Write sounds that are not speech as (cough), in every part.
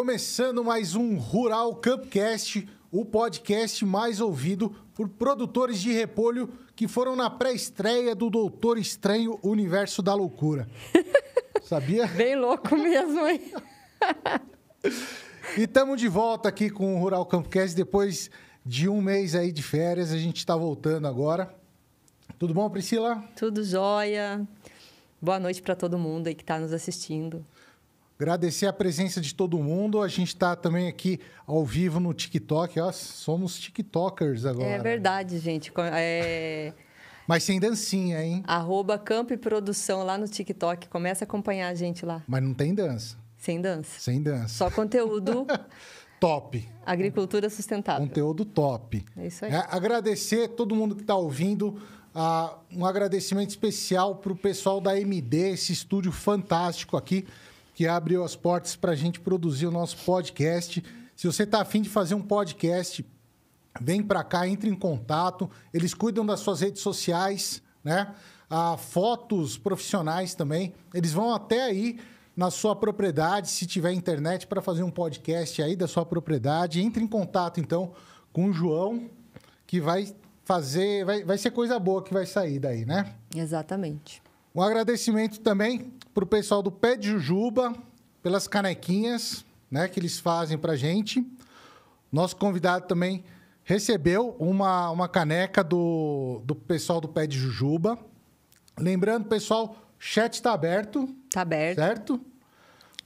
Começando mais um Rural Campcast, o podcast mais ouvido por produtores de repolho que foram na pré-estreia do Doutor Estranho Universo da Loucura. (laughs) Sabia? Bem louco mesmo, hein? e estamos de volta aqui com o Rural Campcast depois de um mês aí de férias. A gente está voltando agora. Tudo bom, Priscila? Tudo jóia. Boa noite para todo mundo aí que está nos assistindo. Agradecer a presença de todo mundo. A gente está também aqui ao vivo no TikTok. Ó, somos TikTokers agora. É verdade, gente. É... (laughs) Mas sem dancinha, hein? Arroba Camp Produção lá no TikTok. Começa a acompanhar a gente lá. Mas não tem dança. Sem dança. Sem dança. Só conteúdo. (laughs) top. Agricultura sustentável. Conteúdo top. É isso aí. É, agradecer todo mundo que está ouvindo. Uh, um agradecimento especial para o pessoal da MD, esse estúdio fantástico aqui que abriu as portas para a gente produzir o nosso podcast. Se você está afim de fazer um podcast, vem para cá, entre em contato. Eles cuidam das suas redes sociais, né? Ah, fotos profissionais também. Eles vão até aí na sua propriedade, se tiver internet, para fazer um podcast aí da sua propriedade. Entre em contato, então, com o João, que vai fazer. Vai, vai ser coisa boa que vai sair daí, né? Exatamente. Um agradecimento também para o pessoal do Pé de Jujuba, pelas canequinhas né, que eles fazem para gente. Nosso convidado também recebeu uma, uma caneca do, do pessoal do Pé de Jujuba. Lembrando, pessoal, chat está aberto. Está aberto. Certo?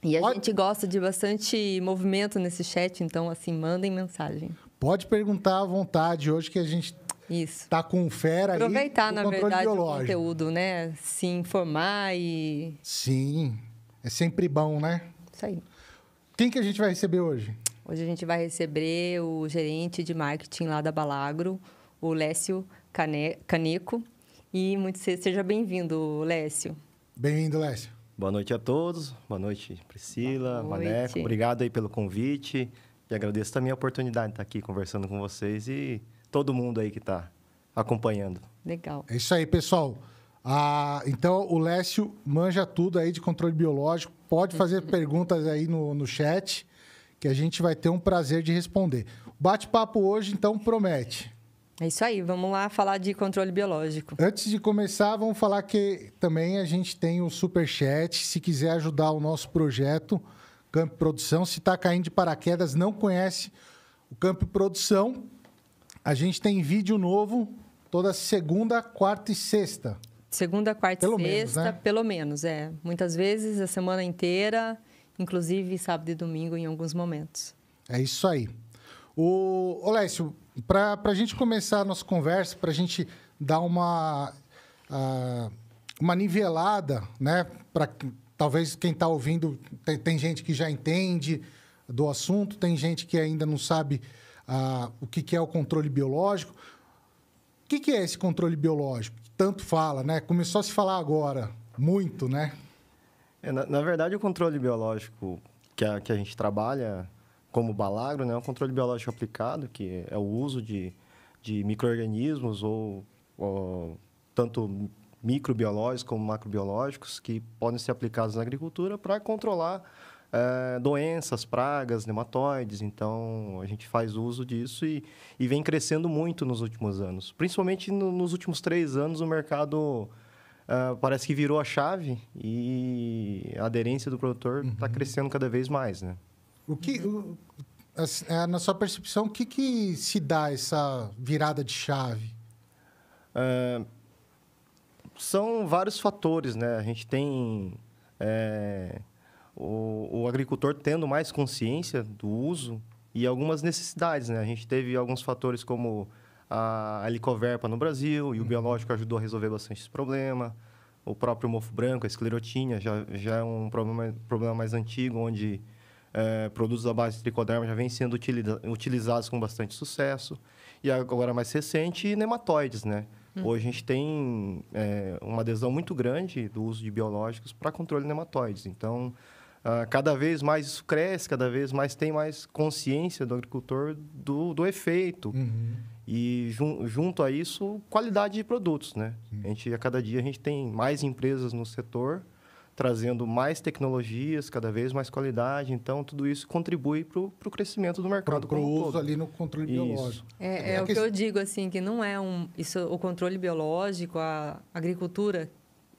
E a Pode... gente gosta de bastante movimento nesse chat, então, assim, mandem mensagem. Pode perguntar à vontade hoje que a gente isso. Tá com fera Aproveitar, aí, na verdade, biológico. o conteúdo, né? Se informar e. Sim. É sempre bom, né? Isso aí. Quem que a gente vai receber hoje? Hoje a gente vai receber o gerente de marketing lá da Balagro, o Lécio Cane... Caneco. E muito seja bem-vindo, Lécio. Bem-vindo, Lécio. Boa noite a todos. Boa noite, Priscila, Boa noite. Maneco. Obrigado aí pelo convite. E agradeço também a oportunidade de estar aqui conversando com vocês e todo mundo aí que está acompanhando. Legal. É isso aí, pessoal. Ah, então, o Lécio manja tudo aí de controle biológico. Pode fazer (laughs) perguntas aí no, no chat, que a gente vai ter um prazer de responder. Bate-papo hoje, então, promete. É isso aí, vamos lá falar de controle biológico. Antes de começar, vamos falar que também a gente tem o super chat. Se quiser ajudar o nosso projeto Camp Produção, se está caindo de paraquedas, não conhece o Camp Produção, a gente tem vídeo novo toda segunda, quarta e sexta. Segunda, quarta pelo e sexta, menos, né? pelo menos, é. Muitas vezes a semana inteira, inclusive sábado e domingo em alguns momentos. É isso aí. O Olécio, para a gente começar a nossa conversa, para a gente dar uma, uh, uma nivelada, né? Para talvez quem está ouvindo, tem, tem, gente que já entende do assunto, tem gente que ainda não sabe o que, que é o controle biológico. O que, que é esse controle biológico? Tanto fala, né? Começou a se falar agora, muito, né? É, na, na, verdade, o controle biológico que a, que a gente trabalha como balagro né, é um controle biológico aplicado, que é o uso de, de micro-organismos ou, ou tanto microbiológicos como macrobiológicos que podem ser aplicados na agricultura para controlar é, doenças, pragas, nematóides. Então, a gente faz uso disso e, e vem crescendo muito nos últimos anos. Principalmente no, nos últimos três anos, o mercado ah, parece que virou a chave e a aderência do produtor está uhum. crescendo cada vez mais, né? O que, o, é, na sua percepção, o que, que se dá essa virada de chave? Ah, são vários fatores, né? A gente tem... É, o, o agricultor tendo mais consciência do uso e algumas necessidades, né? A gente teve alguns fatores como a helicoverpa no Brasil, e o uhum. biológico ajudou a resolver bastante esse problema. O próprio mofo branco, a esclerotinha, já, já é um problema, problema mais antigo, onde é, produtos à base de tricoderma já vêm sendo utiliza, utilizados com bastante sucesso. E agora mais recente, nematóides, né? Hum. Hoje a gente tem é, uma adesão muito grande do uso de biológicos para controle de nematóides. Então, Uh, cada vez mais isso cresce, cada vez mais tem mais consciência do agricultor do, do efeito. Uhum. E jun, junto a isso, qualidade de produtos, né? A gente, a cada dia, a gente tem mais empresas no setor, trazendo mais tecnologias, cada vez mais qualidade. Então, tudo isso contribui para o crescimento do mercado. Para o uso todo. ali no controle isso. biológico. É, tá é, é o que eu digo, assim, que não é um... Isso, o controle biológico, a agricultura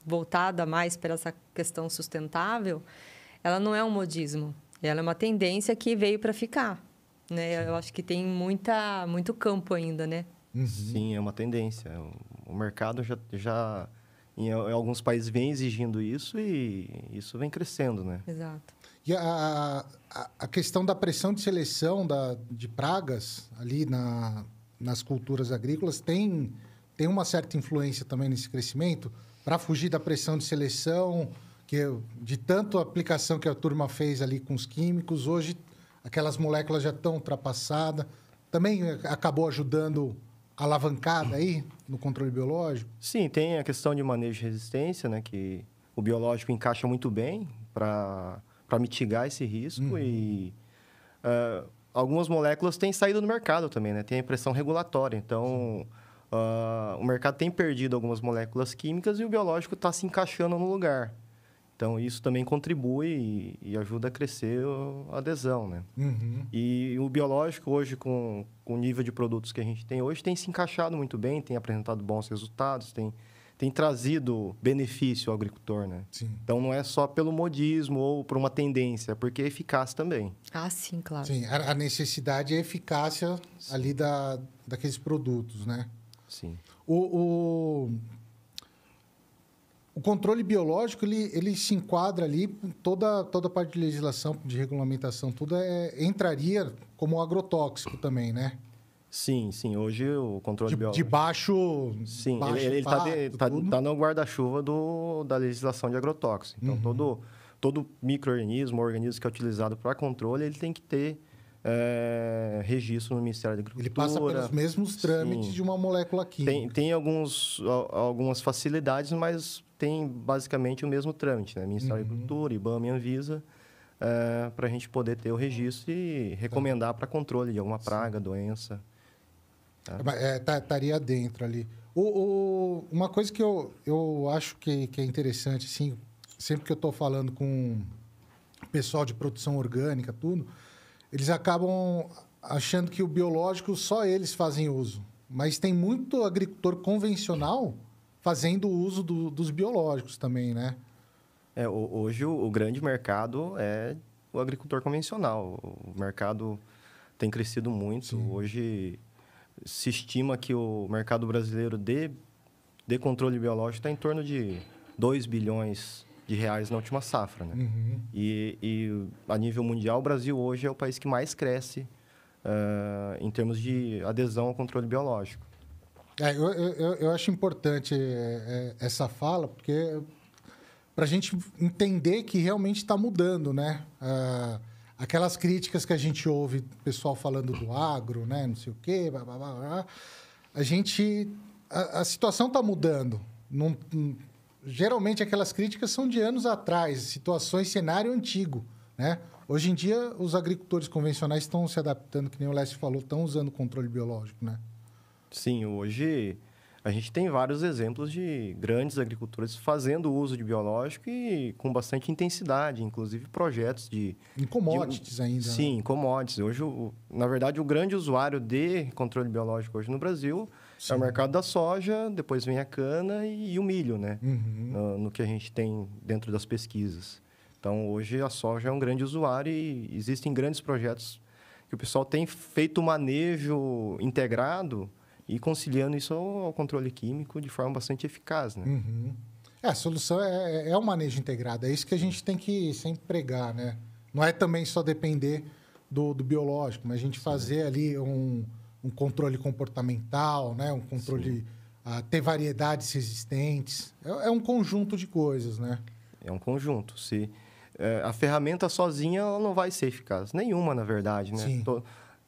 voltada mais para essa questão sustentável ela não é um modismo. Ela é uma tendência que veio para ficar. Né? Eu acho que tem muita, muito campo ainda, né? Uhum. Sim, é uma tendência. É o mercado já, já em, alguns países vem exigindo isso e isso vem crescendo, né? Exato. E a, a, a questão da pressão de seleção da, de pragas ali na, nas culturas agrícolas tem, tem uma certa influência também nesse crescimento para fugir da pressão de seleção que eu, de tanto aplicação que a turma fez ali com os químicos, hoje aquelas moléculas já estão ultrapassadas. Também acabou ajudando alavancada aí no controle biológico? Sim, tem a questão de manejo de resistência, né, que o biológico encaixa muito bem para mitigar esse risco uhum. e uh, algumas moléculas têm saído do mercado também, né? Tem a pressão regulatória, então uh, o mercado tem perdido algumas moléculas químicas e o biológico está se encaixando no lugar. Então, isso também contribui e, e ajuda a crescer a adesão, né? Uhum. E o biológico, hoje, com, com o nível de produtos que a gente tem hoje, tem se encaixado muito bem, tem apresentado bons resultados, tem, tem trazido benefício ao agricultor, né? Sim. Então, não é só pelo modismo ou por uma tendência, é porque é eficaz também. Ah, sim, claro. Sim, a, necessidade é a eficácia sim. ali da, daqueles produtos, né? Sim. o, o o controle biológico ele, ele se enquadra ali toda toda a parte de legislação de regulamentação tudo é, entraria como agrotóxico também né sim sim hoje o controle de, biológico de baixo sim baixo, ele está tá, tá, tá no guarda-chuva do da legislação de agrotóxico então uhum. todo todo microorganismo organismo que é utilizado para controle ele tem que ter é, registro no Ministério da Agricultura. Ele passa pelos mesmos trâmites Sim. de uma molécula química. Tem, tem alguns, algumas facilidades, mas tem basicamente o mesmo trâmite, né? Ministério uhum. da Agricultura, IBAMA e Anvisa, eh, para a gente poder ter o registro e recomendar para controle de alguma praga, Sim. doença. Tá? Estaria é, é, tá, dentro ali. O, o, uma coisa que eu, eu acho que, que é interessante, assim, sempre que eu estou falando com pessoal de produção orgânica, tudo, eles acabam achando que o biológico só eles fazem uso. Mas tem muito agricultor convencional fazendo uso do, dos biológicos também, né? É, hoje o, o grande mercado é o agricultor convencional. O mercado tem crescido muito. Sim. Hoje se estima que o mercado brasileiro de, de controle biológico está em torno de 2 bilhões de reais na última safra. Né? Uhum. E, e, a nível mundial, o Brasil hoje é o país que mais cresce uh, em termos de adesão ao controle biológico. É, eu, eu, eu, acho importante é, é, essa fala, porque para a gente entender que realmente está mudando, né? É, aquelas críticas que a gente ouve, pessoal falando do agro, né? Não sei o quê, blá, blá, blá, a gente. A, a situação está mudando. Não, geralmente aquelas críticas são de anos atrás, situações, cenário antigo, né? Hoje em dia, os agricultores convencionais estão se adaptando, que nem o Leste falou, estão usando controle biológico, né? Sim, hoje a gente tem vários exemplos de grandes agricultores fazendo uso de biológico e com bastante intensidade, inclusive projetos de... Em commodities de, ainda. Né? Sim, né? commodities. Hoje, o, na verdade, o grande usuário de controle biológico hoje no Brasil sim. é o mercado da soja, depois vem a cana e, e o milho, né? Uhum. No, no que a gente tem dentro das pesquisas. Então, hoje a soja é um grande usuário e existem grandes projetos que o pessoal tem feito manejo integrado e conciliando isso ao, ao controle químico de forma bastante eficaz. Né? Uhum. É, a solução é, é, é o manejo integrado, é isso que a gente tem que sempre pregar. Né? Não é também só depender do, do biológico, mas a gente Sim. fazer ali um, um controle comportamental, né? um controle. Uh, ter variedades resistentes. É, é, um conjunto de coisas, né? É um conjunto. Se é, a ferramenta sozinha ela não vai ser eficaz, nenhuma na verdade, né? Sim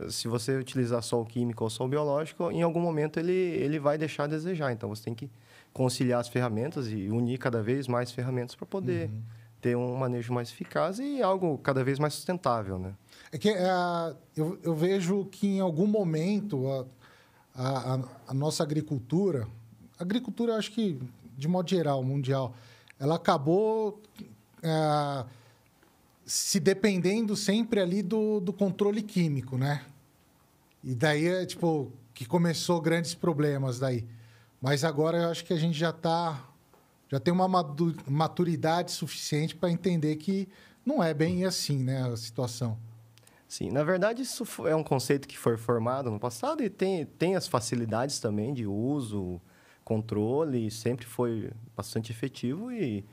se você utilizar só o químico ou só o biológico, em algum momento ele, ele vai deixar a desejar. Então, você tem que conciliar as ferramentas e unir cada vez mais ferramentas para poder uhum. ter um manejo mais eficaz e algo cada vez mais sustentável, né? É que uh, eu, eu, vejo que em algum momento a, a, a nossa agricultura, a agricultura acho que de modo geral, mundial, ela acabou uh, se dependendo sempre ali do, do controle químico, né? E daí é tipo que começou grandes problemas daí. Mas agora eu acho que a gente já tá já tem uma maturidade suficiente para entender que não é bem assim, né, a situação. Sim, na verdade isso é um conceito que foi formado no passado e tem, tem as facilidades também de uso, controle, sempre foi bastante efetivo e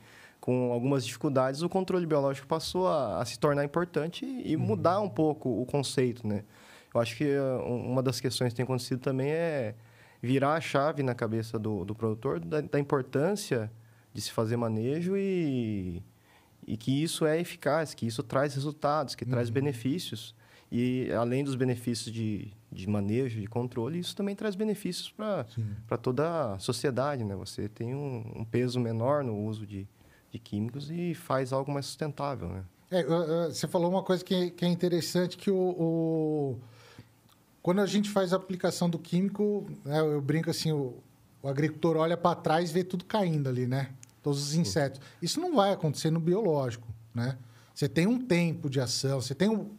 com algumas dificuldades, o controle biológico passou a, a se tornar importante e, uhum. mudar um pouco o conceito, né? Eu acho que eh, uma das questões que tem acontecido também é virar a chave na cabeça do, do produtor da, da importância de se fazer manejo e, e que isso é eficaz, que isso traz resultados, que uhum. traz benefícios. E além dos benefícios de, de manejo, de controle, isso também traz benefícios para toda a sociedade. Né? Você tem um, um peso menor no uso de, de químicos e faz algo mais sustentável, né? É, você falou uma coisa que, é, que é interessante, que o, o, quando a gente faz a aplicação do químico, né, eu brinco assim, o, o agricultor olha para trás e vê tudo caindo ali, né? Todos os insetos. Isso não vai acontecer no biológico, né? Você tem um tempo de ação, você tem um...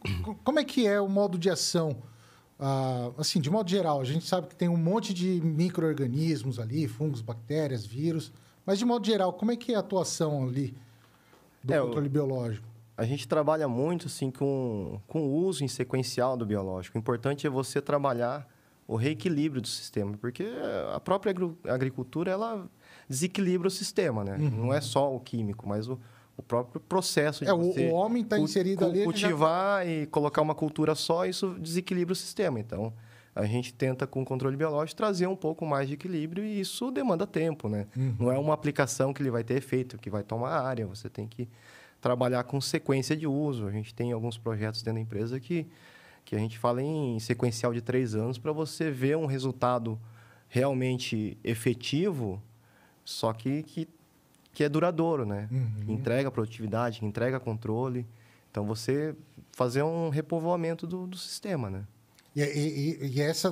Como é que é o modo de ação? Ah, assim, de modo geral, a gente sabe que tem um monte de micro-organismos ali, fungos, bactérias, vírus... Mas, de modo geral, como é que é a atuação ali do é, controle biológico? A gente trabalha muito assim, com, com o uso em sequencial do biológico. O importante é você trabalhar o reequilíbrio do sistema, porque a própria agricultura ela desequilibra o sistema, né? Uhum. Não é só o químico, mas o, o próprio processo de é, o homem está inserido cu, ali cultivar já... e colocar uma cultura só, isso desequilibra o sistema. Então, a gente tenta, com o controle biológico, trazer um pouco mais de equilíbrio e isso demanda tempo, né? Uhum. Não é uma aplicação que ele vai ter efeito, que vai tomar área, você tem que trabalhar com sequência de uso. A gente tem alguns projetos dentro da empresa que, que a gente fala em sequencial de três anos para você ver um resultado realmente efetivo, só que, que, que é duradouro, né? Uhum. Entrega produtividade, entrega controle. Então, você fazer um repovoamento do, do sistema, né? E, e, e esse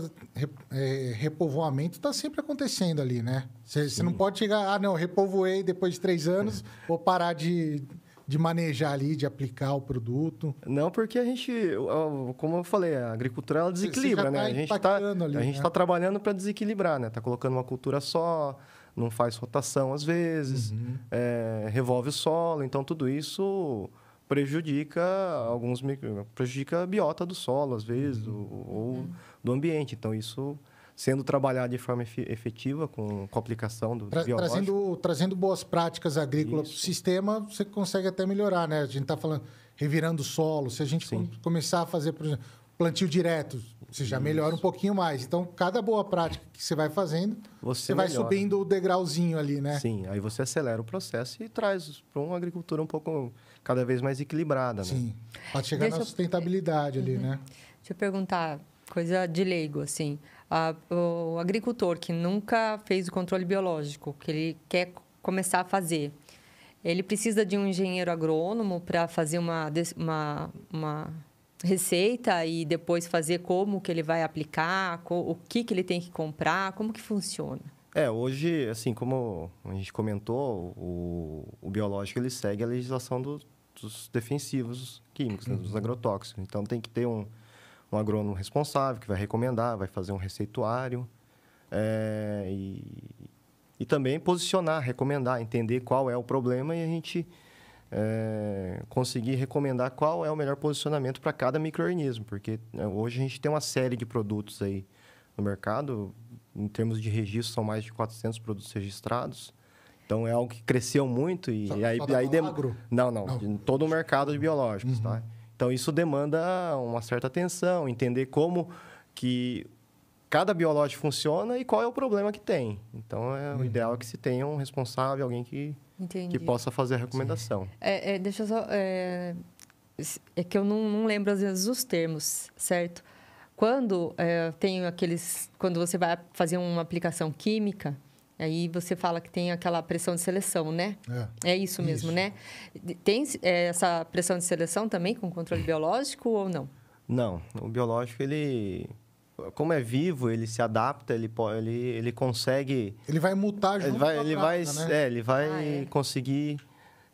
é, repovoamento está sempre acontecendo ali, né? Você não pode chegar, ah, não, repovoei depois de três anos, é. vou parar de, de manejar ali, de aplicar o produto? Não, porque a gente, como eu falei, a agricultura ela desequilibra, tá né? A gente está né? Tá trabalhando para desequilibrar, né? Está colocando uma cultura só, não faz rotação às vezes, uhum. é, revolve o solo, então tudo isso prejudica alguns prejudica a biota do solo às vezes uhum. do, ou uhum. do ambiente então isso sendo trabalhado de forma efetiva com, com a aplicação do Tra trazendo trazendo boas práticas agrícolas para o sistema você consegue até melhorar né a gente está falando revirando o solo se a gente com, começar a fazer por exemplo, plantio direto você já Isso. melhora um pouquinho mais. Então, cada boa prática que você vai fazendo, você, você vai subindo o degrauzinho ali, né? Sim, aí você acelera o processo e traz para uma agricultura um pouco cada vez mais equilibrada. Né? Sim. Pode chegar Deixa na sustentabilidade eu... ali, uhum. né? Deixa eu perguntar, coisa de leigo, assim. A, ah, o agricultor que nunca fez o controle biológico, que ele quer começar a fazer, ele precisa de um engenheiro agrônomo para fazer uma, uma, uma, receita e depois fazer como que ele vai aplicar, o que, que ele tem que comprar, como que funciona? É, hoje, assim, como a gente comentou, o, o biológico ele segue a legislação do, dos defensivos químicos, né, dos uhum. agrotóxicos. Então, tem que ter um, um agrônomo responsável que vai recomendar, vai fazer um receituário é, e, e também posicionar, recomendar, entender qual é o problema e a gente é, conseguir recomendar qual é o melhor posicionamento para cada microorganismo, porque né, hoje a gente tem uma série de produtos aí no mercado, em termos de registro são mais de 400 produtos registrados, então é algo que cresceu muito e só, aí, só aí de... não, não, não, todo o mercado de biológicos, uhum. tá? Então isso demanda uma certa atenção, entender como que cada biológico funciona e qual é o problema que tem. Então é uhum. o ideal é que se tenha um responsável, alguém que que possa fazer a recomendação. É, é, deixa eu só é, é que eu não, não, lembro às vezes os termos, certo? Quando é, tem aqueles quando você vai fazer uma aplicação química Aí você fala que tem aquela pressão de seleção, né? É, é isso mesmo, isso. né? Tem é, essa pressão de seleção também com controle (clears throat) biológico ou não? Não, o biológico ele como é vivo, ele se adapta, ele ele, ele consegue. Ele vai mutar junto ele vai, ele praga, vai, né? é, ele vai ah, é. conseguir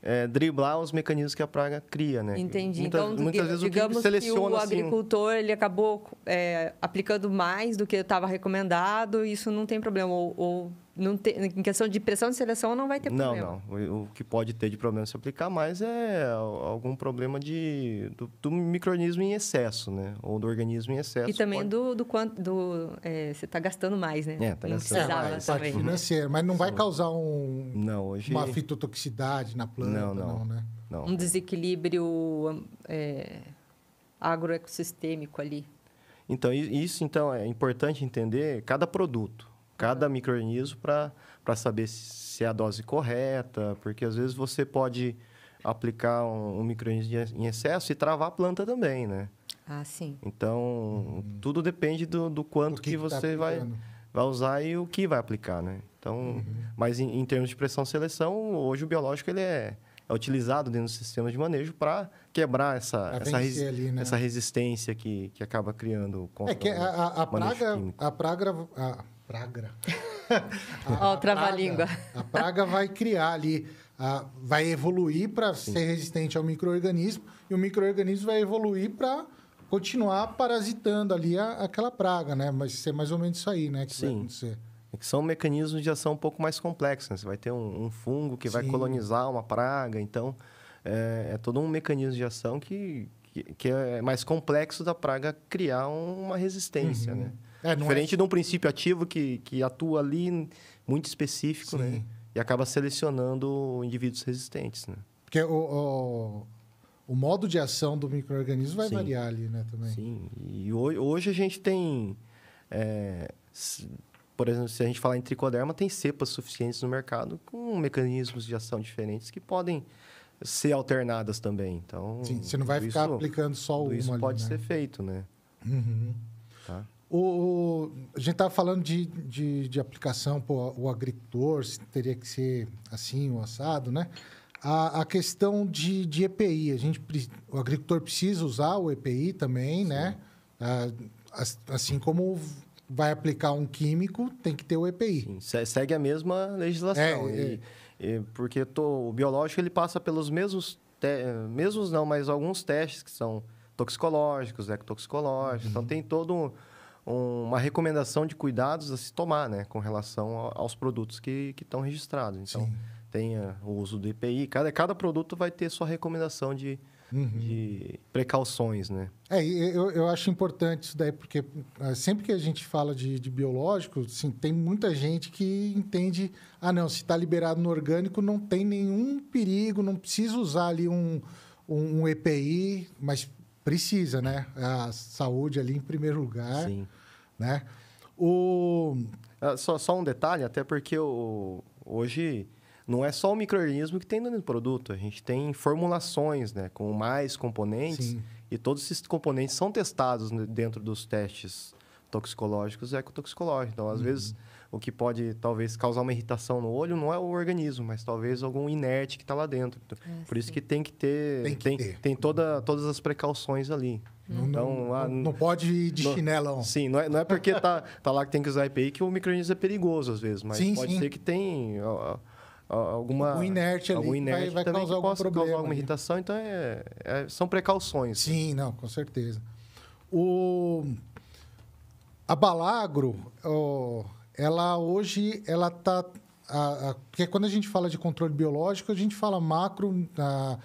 é, driblar os mecanismos que a praga cria, né? Entendi. Muita, então, muitas vezes digamos o seleciona, que assim, o agricultor assim... ele acabou é, aplicando mais do que estava recomendado, isso não tem problema ou, ou não te, em questão de pressão de seleção não vai ter não, problema. Não, não. O, o, que pode ter de problema se aplicar mais é algum problema de, do, do em excesso, né? Ou do organismo em excesso. E também pode... do, do quanto do, é, você está gastando mais, né? É, tá não gastando precisava mais. também. Né? Financeira, mas não vai causar um, não, hoje... uma fitotoxicidade na planta, não, não, não né? Não. Um desequilíbrio é, agroecossistêmico ali. Então, isso então é importante entender cada produto cada microorganismo para saber se é a dose correta, porque às vezes você pode aplicar um, um microorganismo em excesso e travar a planta também, né? Ah, sim. Então, tudo depende do, do quanto que, que, tá você tá vai, vai usar e o que vai aplicar, né? Então, uhum. mas em, em, termos de pressão seleção, hoje o biológico ele é, é utilizado dentro do sistema de manejo para quebrar essa, essa, resi ali, né? essa, resistência que, que acaba criando contra é que a, a, a praga, químico. a praga a, praga. (laughs) Ó, oh, trava-língua. A praga vai criar ali, a, vai evoluir para ser resistente ao microorganismo e o microorganismo vai evoluir para continuar parasitando ali a, aquela praga, né? Mas ser é mais ou menos isso aí, né? Que Sim. vai acontecer. É que são mecanismos de ação um pouco mais complexos. Né? Você vai ter um, um fungo que Sim. vai colonizar uma praga, então é, é todo um mecanismo de ação que, que, que, é mais complexo da praga criar uma resistência, uhum. né? É, é, Diferente é... de um princípio ativo que, que atua ali muito específico, né? Sim. né? E acaba selecionando indivíduos resistentes, né? Porque o, o, o modo de ação do microorganismo vai Sim. variar ali, né? Também. Sim. E hoje, hoje a gente tem... É, por exemplo, se a gente falar em tricoderma, tem cepas suficientes no mercado com mecanismos de ação diferentes que podem ser alternadas também. Então, Sim, você não vai ficar isso, aplicando só uma. Isso pode né? ser feito, né? Uhum. Tá? O, a gente estava falando de, de, de aplicação para o agricultor, se teria que ser assim, o assado, né? A, a questão de, de EPI, a gente, o agricultor precisa usar o EPI também, né? Sim. né? assim como vai aplicar um químico, tem que ter o EPI. Sim, segue a mesma legislação. É, e, é... E porque tô, o biológico ele passa pelos mesmos, te, mesmos não, mas alguns testes que são toxicológicos, ecotoxicológicos. Então, uhum. Então tem todo um uma recomendação de cuidados a se tomar, né? Com relação aos produtos que estão registrados. Então, Sim. tem o uso do EPI. Cada, cada produto vai ter sua recomendação de, Uhum. de precauções, né? É, eu, eu acho importante isso daí, porque é, sempre que a gente fala de, de biológico, assim, tem muita gente que entende, ah, não, se está liberado no orgânico, não tem nenhum perigo, não precisa usar ali um, um, um EPI, mas precisa, né? A saúde ali em primeiro lugar. Sim. Né? O... Ah, só, só um detalhe, até porque o, hoje não é só o microorganismo que tem dentro do produto. A gente tem formulações, né? Com mais componentes. Sim. E todos esses componentes são testados dentro dos testes toxicológicos e ecotoxicológicos. Então, às uhum. vezes o que pode talvez causar uma irritação no olho não é o organismo, mas talvez algum inerte que está lá dentro. É, Por isso que tem que ter tem, que tem, ter. tem toda, todas as precauções ali. Não, então, não, a, não pode ir de não, chinelão. Sim, não é, não é porque tá, tá lá que tem que usar EPI que o microorganismo é perigoso às vezes, mas sim, pode sim. ser que tem ó, alguma um inerte ali algum inerte vai, vai causar algum problema, causar alguma irritação, então é, é, são precauções. Sim, não, com certeza. O a Balagro, o ela hoje ela está porque quando a gente fala de controle biológico a gente fala macro a,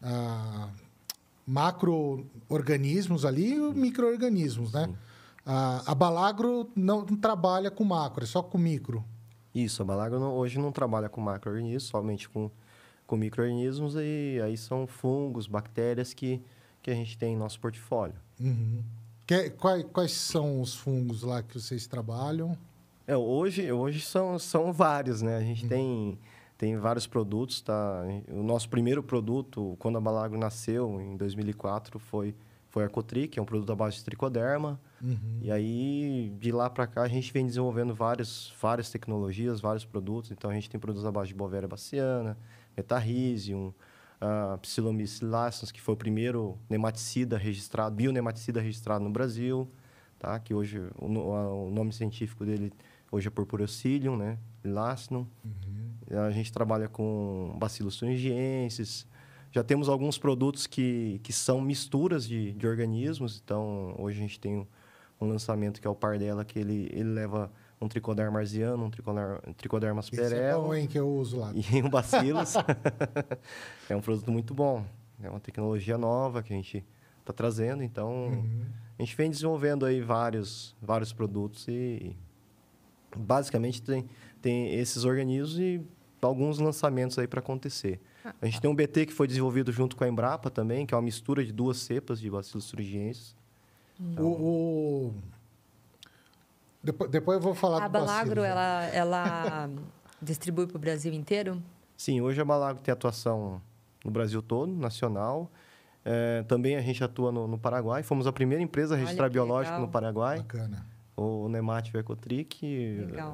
a, ali e microorganismos né a, a Balagro não trabalha com macro é só com micro isso a Balagro não, hoje não trabalha com macroorganismos somente com com microorganismos e aí são fungos bactérias que que a gente tem em nosso portfólio uhum. que, quais, quais são os fungos lá que vocês trabalham é, hoje, hoje são, são vários, né? A gente uhum. tem, tem vários produtos, tá? O nosso primeiro produto, quando a Balago nasceu, em 2004, foi, foi a Cotri, que é um produto à base de tricoderma. Uhum. E aí, de lá para cá, a gente vem desenvolvendo vários, várias tecnologias, vários produtos. Então, a gente tem produtos à base de Bovéria baciana, Metarrhizium, uh, que foi o primeiro nematicida registrado, bionematicida registrado no Brasil, tá? Que hoje o, o nome científico dele... Hoje é Purpurocilium, né? Lacinum. Uhum. A gente trabalha com bacilos tungienses. Já temos alguns produtos que, que são misturas de, de organismos. Então, hoje a gente tem um, lançamento que é o par dela, que ele, ele leva um tricoderma marziano, um tricoderma, um Esse superelo. É que eu uso lá. (laughs) E um bacilos. (laughs) é um produto muito bom. É uma tecnologia nova que a gente está trazendo, então... Uhum. A gente vem desenvolvendo aí vários, vários produtos e basicamente tem, tem esses organismos e alguns lançamentos aí para acontecer. Ah, a gente tá. tem um BT que foi desenvolvido junto com a Embrapa também, que é uma mistura de duas cepas de bacilos thuringienses. Então... O, o... Depois, depois eu vou falar a do Balagro, né? ela, (laughs) ela distribui para o Brasil inteiro? Sim, hoje a Balagro tem atuação no Brasil todo, nacional. É, também a gente atua no, no Paraguai. Fomos a primeira empresa a registrar biológico legal. no Paraguai. Bacana o Nemat Ecotric.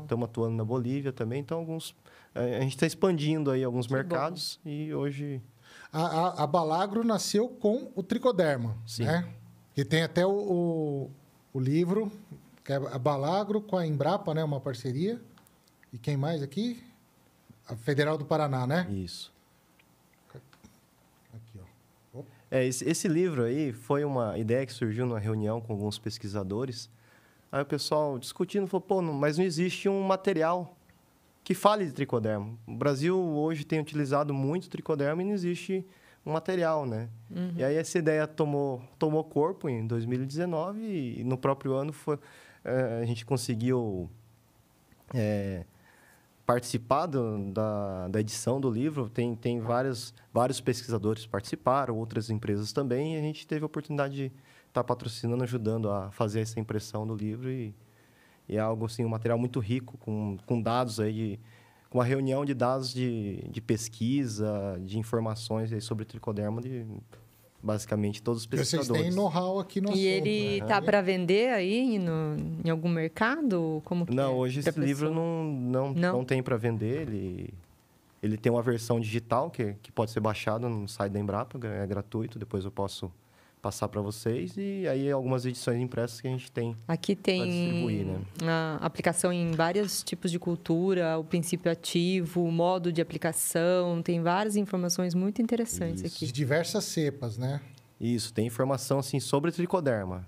Estamos atuando na Bolívia também. Então, alguns. A gente está expandindo aí alguns que mercados bom. e hoje. A, a, a, Balagro nasceu com o Tricoderma, Sim. né? Que tem até o, o, o, livro, que é a Balagro com a Embrapa, né? Uma parceria. E quem mais aqui? A Federal do Paraná, né? Isso. Aqui, ó. É, esse, esse livro aí foi uma ideia que surgiu numa reunião com alguns pesquisadores Aí o pessoal discutindo falou: pô, não, mas não existe um material que fale de tricoderma. O Brasil hoje tem utilizado muito tricoderma e não existe um material, né? Uhum. E aí essa ideia tomou, tomou corpo em 2019 e no próprio ano foi, é, a gente conseguiu é, participar do, da, da edição do livro. Tem, tem vários, vários pesquisadores participaram, outras empresas também, e a gente teve a oportunidade de está patrocinando, ajudando a fazer essa impressão do livro e, e, é algo assim, um material muito rico com, com dados aí, com uma reunião de dados de, de pesquisa, de informações aí sobre tricoderma de basicamente todos os pesquisadores. Vocês têm know-how aqui no E assunto, ele né? tá para vender aí no, em algum mercado? Como não, é hoje esse livro não, não, não? não tem para vender. Ele, ele tem uma versão digital que, que pode ser baixada no site da Embrapa, é gratuito. Depois eu posso passar para vocês e aí algumas edições impressas que a gente tem. Aqui tem né? a aplicação em vários tipos de cultura, o princípio ativo, o modo de aplicação, tem várias informações muito interessantes Isso. aqui. De diversas cepas, né? Isso, tem informação assim sobre tricoderma.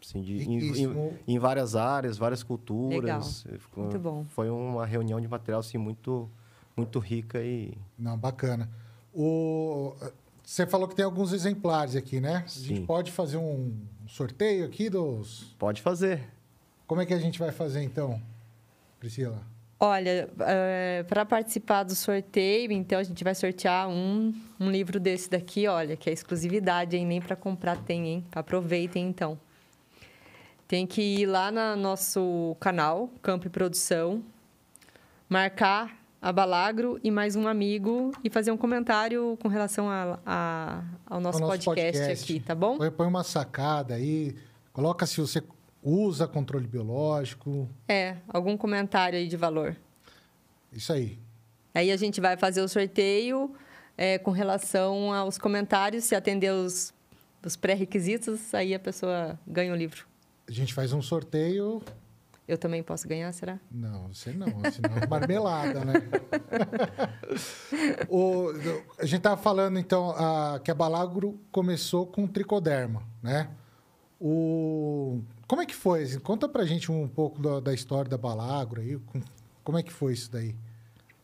Assim, de, em, em, em, várias áreas, várias culturas. Legal. muito bom. Foi uma reunião de material assim, muito, muito rica e. Não, bacana. O, você falou que tem alguns exemplares aqui, né? Sim. A gente pode fazer um sorteio aqui dos. Pode fazer. Como é que a gente vai fazer então, Priscila? Olha, é, eh, para participar do sorteio, então a gente vai sortear um, um livro desse daqui, olha, que é exclusividade, hein? Nem para comprar tem, hein? Aproveitem então. Tem que ir lá no nosso canal, Campo e Produção, marcar a Balagro e mais um amigo e fazer um comentário com relação a, a ao nosso, nosso podcast, podcast, aqui, tá bom? Põe uma sacada aí, coloca se você usa controle biológico. É, algum comentário aí de valor. Isso aí. Aí a gente vai fazer o sorteio é, com relação aos comentários, se atender os, os pré-requisitos, aí a pessoa ganha o livro. A gente faz um sorteio eu também posso ganhar, será? Não, você não. Senão é marmelada, né? (laughs) o, a gente estava falando, então, a, que a Balagro começou com tricoderma, né? O, como é que foi? Assim? Conta pra gente um pouco da, da história da Balagro aí. como é que foi isso daí?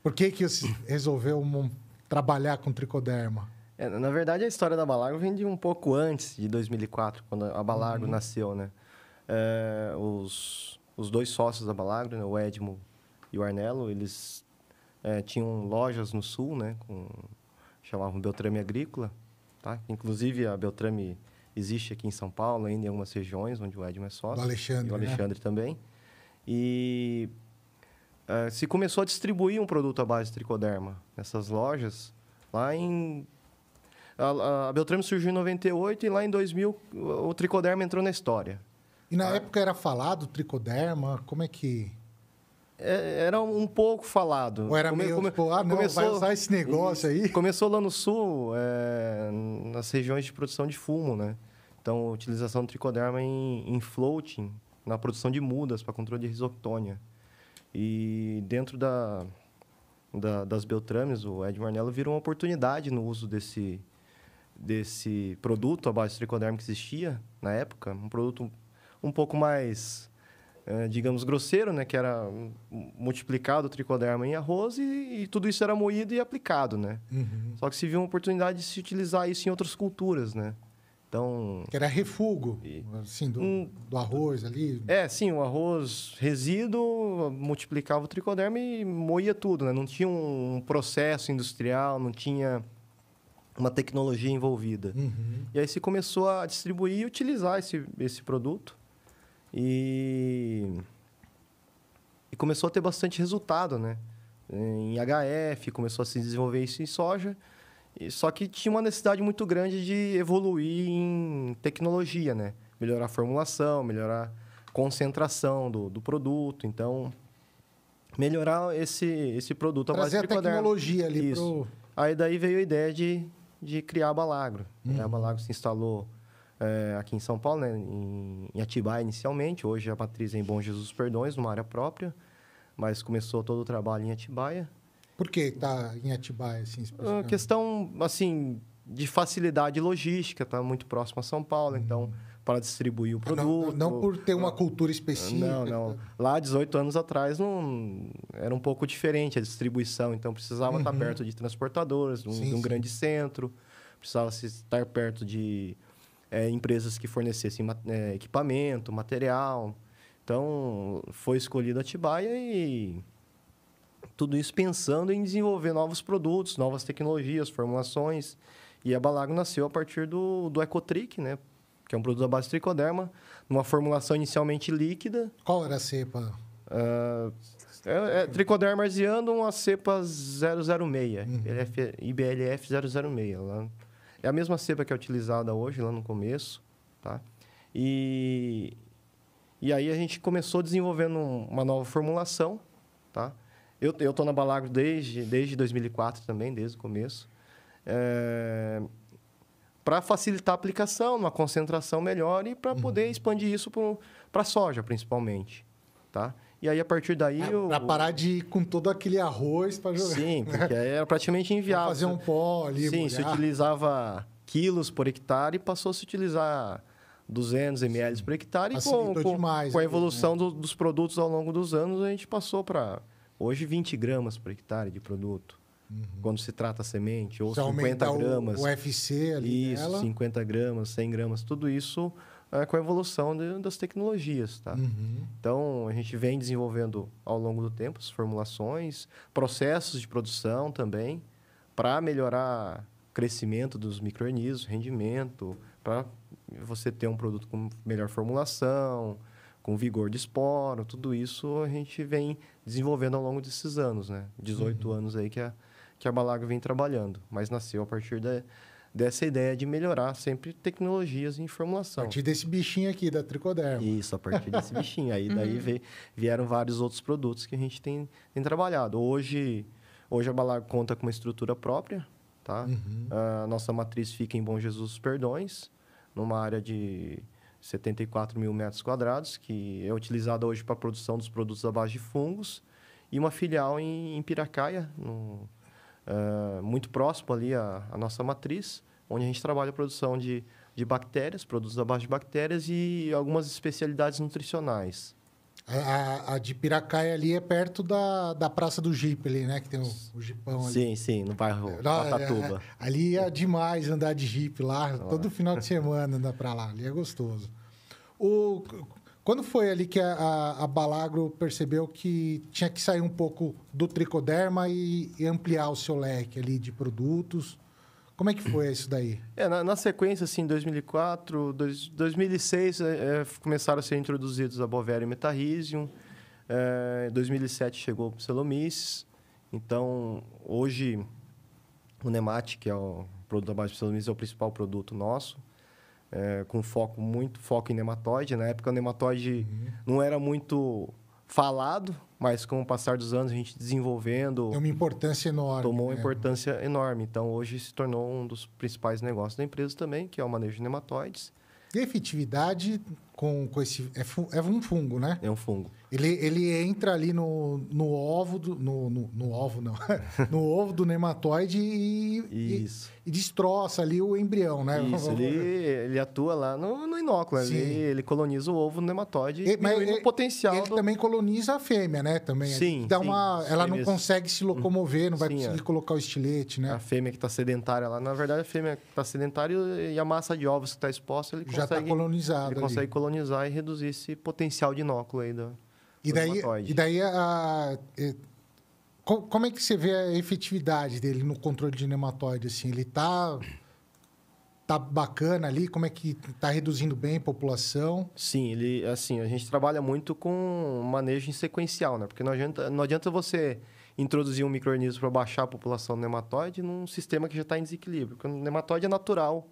Por que que você resolveu um, trabalhar com tricoderma? É, na verdade, a história da Balagro vem de um pouco antes de 2004, quando a Balagro uhum. nasceu, né? É, os os dois sócios da Balagro, né, o Edmo e o Arnello, eles é, tinham lojas no sul, né, com, chamavam Beltrame Agrícola, tá? Inclusive a Beltrame existe aqui em São Paulo, ainda em algumas regiões onde o Edmo é sócio. O Alexandre, e o né? Alexandre né? também. E é, se começou a distribuir um produto à base de tricoderma nessas lojas lá em a, a Beltrame surgiu em 98 e lá em 2000 o tricoderma entrou na história. E na ah. época era falado tricoderma? Como é que é, era um pouco falado. Ou era meio come, tipo, ah, não, começou, vai usar esse negócio aí? (laughs) Começou lá no sul, é, nas regiões de produção de fumo, né? Então, utilização do tricoderma em, em floating, na produção de mudas para controle de risoctônia. E dentro da, da, das Beltrames, o Ed Marnello virou uma oportunidade no uso desse, desse produto, a base de tricoderma que existia na época, um produto um pouco mais, é, digamos, grosseiro, né? Que era hum, multiplicado o tricoderma em arroz e, e tudo isso era moído e aplicado, né? Uhum. Só que se viu uma oportunidade de se utilizar isso em outras culturas, né? Então... Que era refúgio, e, assim, do, um, do, arroz ali. É, sim, o arroz resíduo multiplicava o tricoderma e moía tudo, né? Não tinha um processo industrial, não tinha uma tecnologia envolvida. Uhum. E aí se começou a distribuir e utilizar esse, esse produto e, e começou a ter bastante resultado, né? Em HF, começou a se desenvolver isso em soja. E, só que tinha uma necessidade muito grande de evoluir em tecnologia, né? Melhorar a formulação, melhorar a concentração do, do produto. Então, melhorar esse, esse produto. Trazer é a tecnologia ali Isso. Pro... Aí daí veio a ideia de, de criar a Balagro. Uhum. A Balagro se instalou é, aqui em São Paulo, né, em, em Atibaia inicialmente. Hoje a matriz é em Bom Jesus Perdões, numa área própria. Mas começou todo o trabalho em Atibaia. Por que está em Atibaia, assim, especificamente? Uh, questão, assim, de facilidade logística. Está muito próximo a São Paulo, então, hum. então para distribuir o ah, produto. Não, não por ter uma não, cultura específica. Não, não. Lá, 18 anos atrás, não, era um pouco diferente a distribuição. Então, precisava uhum. estar perto de transportadoras, um, sim, de um grande centro, precisava estar perto de é, empresas que fornecessem é, equipamento, material. Então, foi escolhido Tibaia e tudo isso pensando em desenvolver novos produtos, novas tecnologias, formulações. E a Balago nasceu a partir do, do Ecotric, né? que é um produto à base tricoderma, numa formulação inicialmente líquida. Qual era a cepa? Uh, é, é, tricoderma arziano, uma cepa 006, uhum. IBLF, IBLF 006. Lá. É a mesma cepa que é utilizada hoje, lá no começo, tá? E, e aí a gente começou desenvolvendo uma nova formulação, tá? Eu estou na Balagro desde, desde 2004 também, desde o começo. É, para facilitar a aplicação, uma concentração melhor e para uhum. poder uhum. expandir isso para a soja, principalmente. Tá? E aí, a partir daí. É, parar de ir com todo aquele arroz para jogar. Sim, (laughs) porque era praticamente inviável. fazer um pó ali. Sim, molhar. se utilizava quilos por hectare e passou a se utilizar 200 ml Sim. por hectare. e com, com, demais, com a né? evolução né? do, dos produtos ao longo dos anos, a gente passou para hoje 20 gramas por hectare de produto. Uhum. Quando se trata a semente, ou se 50 gramas. O UFC ali. Isso, nela. 50 gramas, 100 gramas, tudo isso é, com a evolução de, das tecnologias, tá? Uhum. Então, a gente vem desenvolvendo ao longo do tempo as formulações, processos de produção também, para melhorar o crescimento dos micro rendimento, para você ter um produto com melhor formulação, com vigor de esporo, tudo isso a gente vem desenvolvendo ao longo desses anos, né? 18 uhum. anos aí que a, que a Balaga vem trabalhando, mas nasceu a partir da dessa ideia de melhorar sempre tecnologias em formulação. A partir desse bichinho aqui, da Tricoderma. Isso, a partir desse (laughs) bichinho. Aí daí uhum. vieram vários outros produtos que a gente tem, tem trabalhado. Hoje, hoje a Balag conta com uma estrutura própria, tá? Uhum. A nossa matriz fica em Bom Jesus Perdões, numa área de 74 mil metros quadrados, que é utilizada hoje para a produção dos produtos à base de fungos, e uma filial em, em Piracaia, no muito próximo ali à, à, nossa matriz, onde a gente trabalha a produção de, de bactérias, produtos à base de bactérias e algumas especialidades nutricionais. A, a, de Piracaia ali é perto da, da Praça do Jeep ali, né? Que tem o, o Jeepão ali. Sim, sim, no bairro Batatuba. É, é, ali é demais andar de Jeep lá, todo final de semana andar para lá, ali é gostoso. O, quando foi ali que a, a, a, Balagro percebeu que tinha que sair um pouco do tricoderma e, e, ampliar o seu leque ali de produtos? Como é que foi isso daí? É, na, na sequência, assim, 2004, dois, 2006, é, é, começaram a ser introduzidos a Bovera e Metarrhizium. É, em é, 2007 chegou o psilomis. Então, hoje, o Nemate, que é o produto da base de Pselomices, é o principal produto nosso é, com foco muito foco em nematóide. Na época, o nematóide uhum. não era muito falado, mas com o passar dos anos, a gente desenvolvendo... É uma importância enorme. Tomou uma né? importância enorme. Então, hoje se tornou um dos principais negócios da empresa também, que é o manejo de nematóides. E a efetividade com, com esse... É, é um fungo, né? É um fungo. Ele, ele entra ali no, no ovo do. No, no, no ovo, não. (laughs) no ovo do nematóide e, e, e, destroça ali o embrião, né? Isso, ele, ele atua lá no, no inóculo. Ele, ele, coloniza o ovo do nematóide e, mas ele, o potencial. Ele do... também coloniza a fêmea, né? Também. Sim. Dá sim, uma, ela não consegue se locomover, não vai sim, conseguir é. colocar o estilete, né? A fêmea que está sedentária lá. Na verdade, a fêmea está sedentária e a massa de ovos que está exposta, ele Já tá consegue. Já está colonizada. Ele ali. consegue colonizar e reduzir esse potencial de inóculo aí do e daí, e daí a, é, como é que você vê a efetividade dele no controle de nematóide? Assim? Ele está tá bacana ali? Como é que está reduzindo bem a população? Sim, ele assim, a gente trabalha muito com manejo sequencial, né? Porque não adianta, não adianta você introduzir um microorganismo para baixar a população do nematóide num sistema que já está em desequilíbrio. Porque o nematóide é natural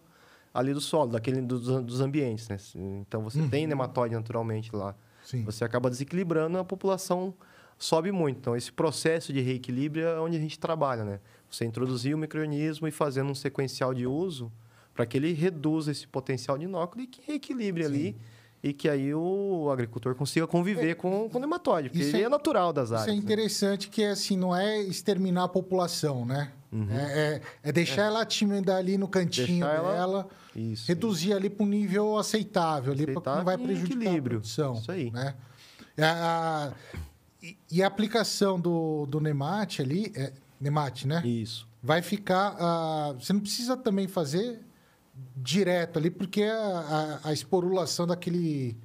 ali do solo, daquele, dos, dos ambientes, né? Então, você uhum. tem nematóide naturalmente lá. Sim. Você acaba desequilibrando, a população sobe muito. Então, esse processo de reequilíbrio é onde a gente trabalha, né? Você introduzir o microorganismo e fazendo um sequencial de uso para que ele reduza esse potencial de inóculo e que reequilibre Sim. ali e que aí o agricultor consiga conviver é, com, com o nematóide, porque é ele é, é, natural das áreas. Isso é né? interessante né? que, assim, não é exterminar a população, né? Uhum. É, é, é, deixar é. ela tímida ali no cantinho deixar dela, ela... Isso, reduzir isso. ali para um nível aceitável, ali para que não vai prejudicar equilíbrio. a produção. Isso aí. Né? É, a, e, e, a aplicação do, do Nemate ali, é, Nemate, né? Isso. Vai ficar. A, você não precisa também fazer direto ali, porque a, a, a esporulação daquele,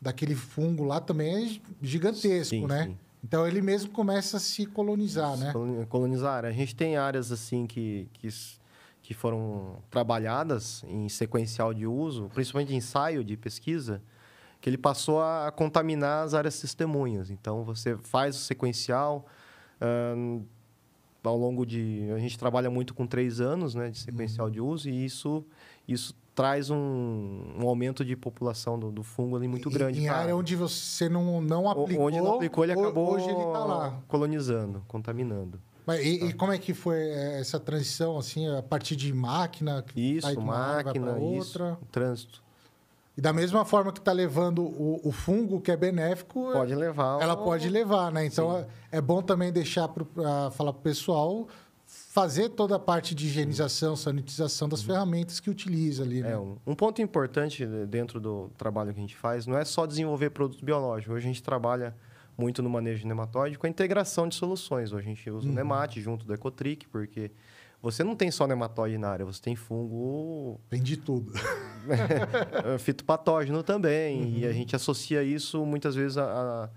daquele fungo lá também é gigantesco, sim, né? Sim. Então ele mesmo começa a se colonizar, se né? Colonizar. A gente tem áreas assim que, que, que foram trabalhadas em sequencial de uso, principalmente de ensaio de pesquisa, que ele passou a contaminar as áreas testemunhas. Então você faz o sequencial. ao longo de a gente trabalha muito com três anos né de sequencial uhum. de uso e isso isso traz um, um aumento de população do, do fungo ali muito e, grande. Em área onde você não, não aplicou. onde não aplicou, ele acabou hoje ele tá lá. colonizando, contaminando. Mas e, tá. e, como é que foi é, essa transição, assim, a partir de máquina? Isso, de máquina, outra. Isso, trânsito. E da mesma forma que está levando o, o, fungo, que é benéfico... Pode levar. Ela o... pode levar, né? Então, Sim. é, é bom também deixar para falar para o pessoal fazer toda a parte de higienização, sanitização das uhum. ferramentas que utiliza ali. Né? É, um, um, ponto importante dentro do trabalho que a gente faz não é só desenvolver produtos biológicos. Hoje a gente trabalha muito no manejo nematóide com a integração de soluções. Hoje a gente usa uhum. o Nemate junto do Ecotric, porque você não tem só nematóide na área, você tem fungo... Tem de tudo. (laughs) É, fitopatógeno também. Uhum. E a uhum. gente associa isso muitas vezes à,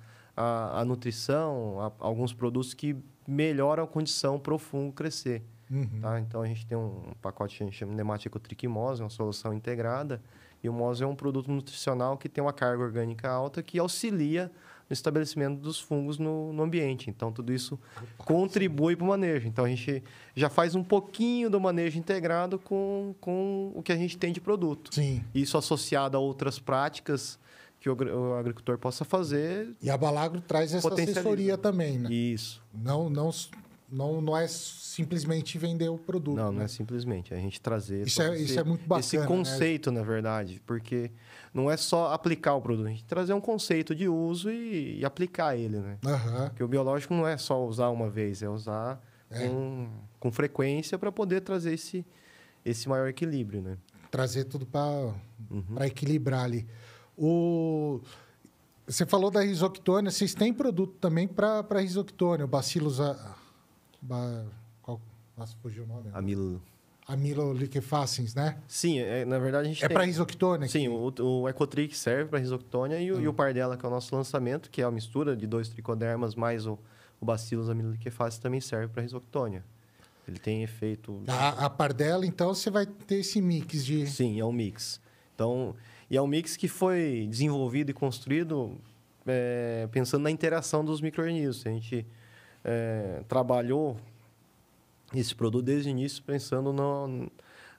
nutrição, a, a alguns produtos que melhoram a condição para o fungo crescer. Uhum. Tá? Então, a gente tem um pacote que a gente chama de é uma solução integrada. E o MOS é um produto nutricional que tem uma carga orgânica alta que auxilia no estabelecimento dos fungos no, no ambiente. Então, tudo isso contribui para o manejo. Então, a gente já faz um pouquinho do manejo integrado com, com o que a gente tem de produto. Sim. Isso associado a outras práticas que o, agricultor possa fazer. E a Balagro traz essa assessoria também, né? Isso. Não, não, não, não é simplesmente vender o produto. Não, né? não é né? simplesmente. É a gente trazer. Isso, é, esse, isso é muito bacana. Esse né? conceito, né? na verdade, porque não é só aplicar o produto, a gente trazer um conceito de uso e, e aplicar ele, né? Uhum. Porque o biológico não é só usar uma vez, é usar é. Com, com frequência para poder trazer esse, esse maior equilíbrio, né? Trazer tudo para uhum. equilibrar ali. O... Você falou da risoctônia, vocês têm produto também para risoctônia, o bacilos... A... Ba... Qual... Nossa, fugiu o nome. Amilo... Amiloliquefacens, né? Sim, é, na verdade a gente É tem... para risoctônia? Sim, que... o, o Ecotric serve para risoctônia e, o, uhum. e o par dela, que é o nosso lançamento, que é a mistura de dois tricodermas mais o, o bacillus amiloliquefacens, também serve para risoctônia. Ele tem efeito... A, a par dela, então, você vai ter esse mix de... Sim, é um mix. Então, e é um mix que foi desenvolvido e construído é, pensando na interação dos micro-organismos. A gente é, trabalhou esse produto desde o início pensando no,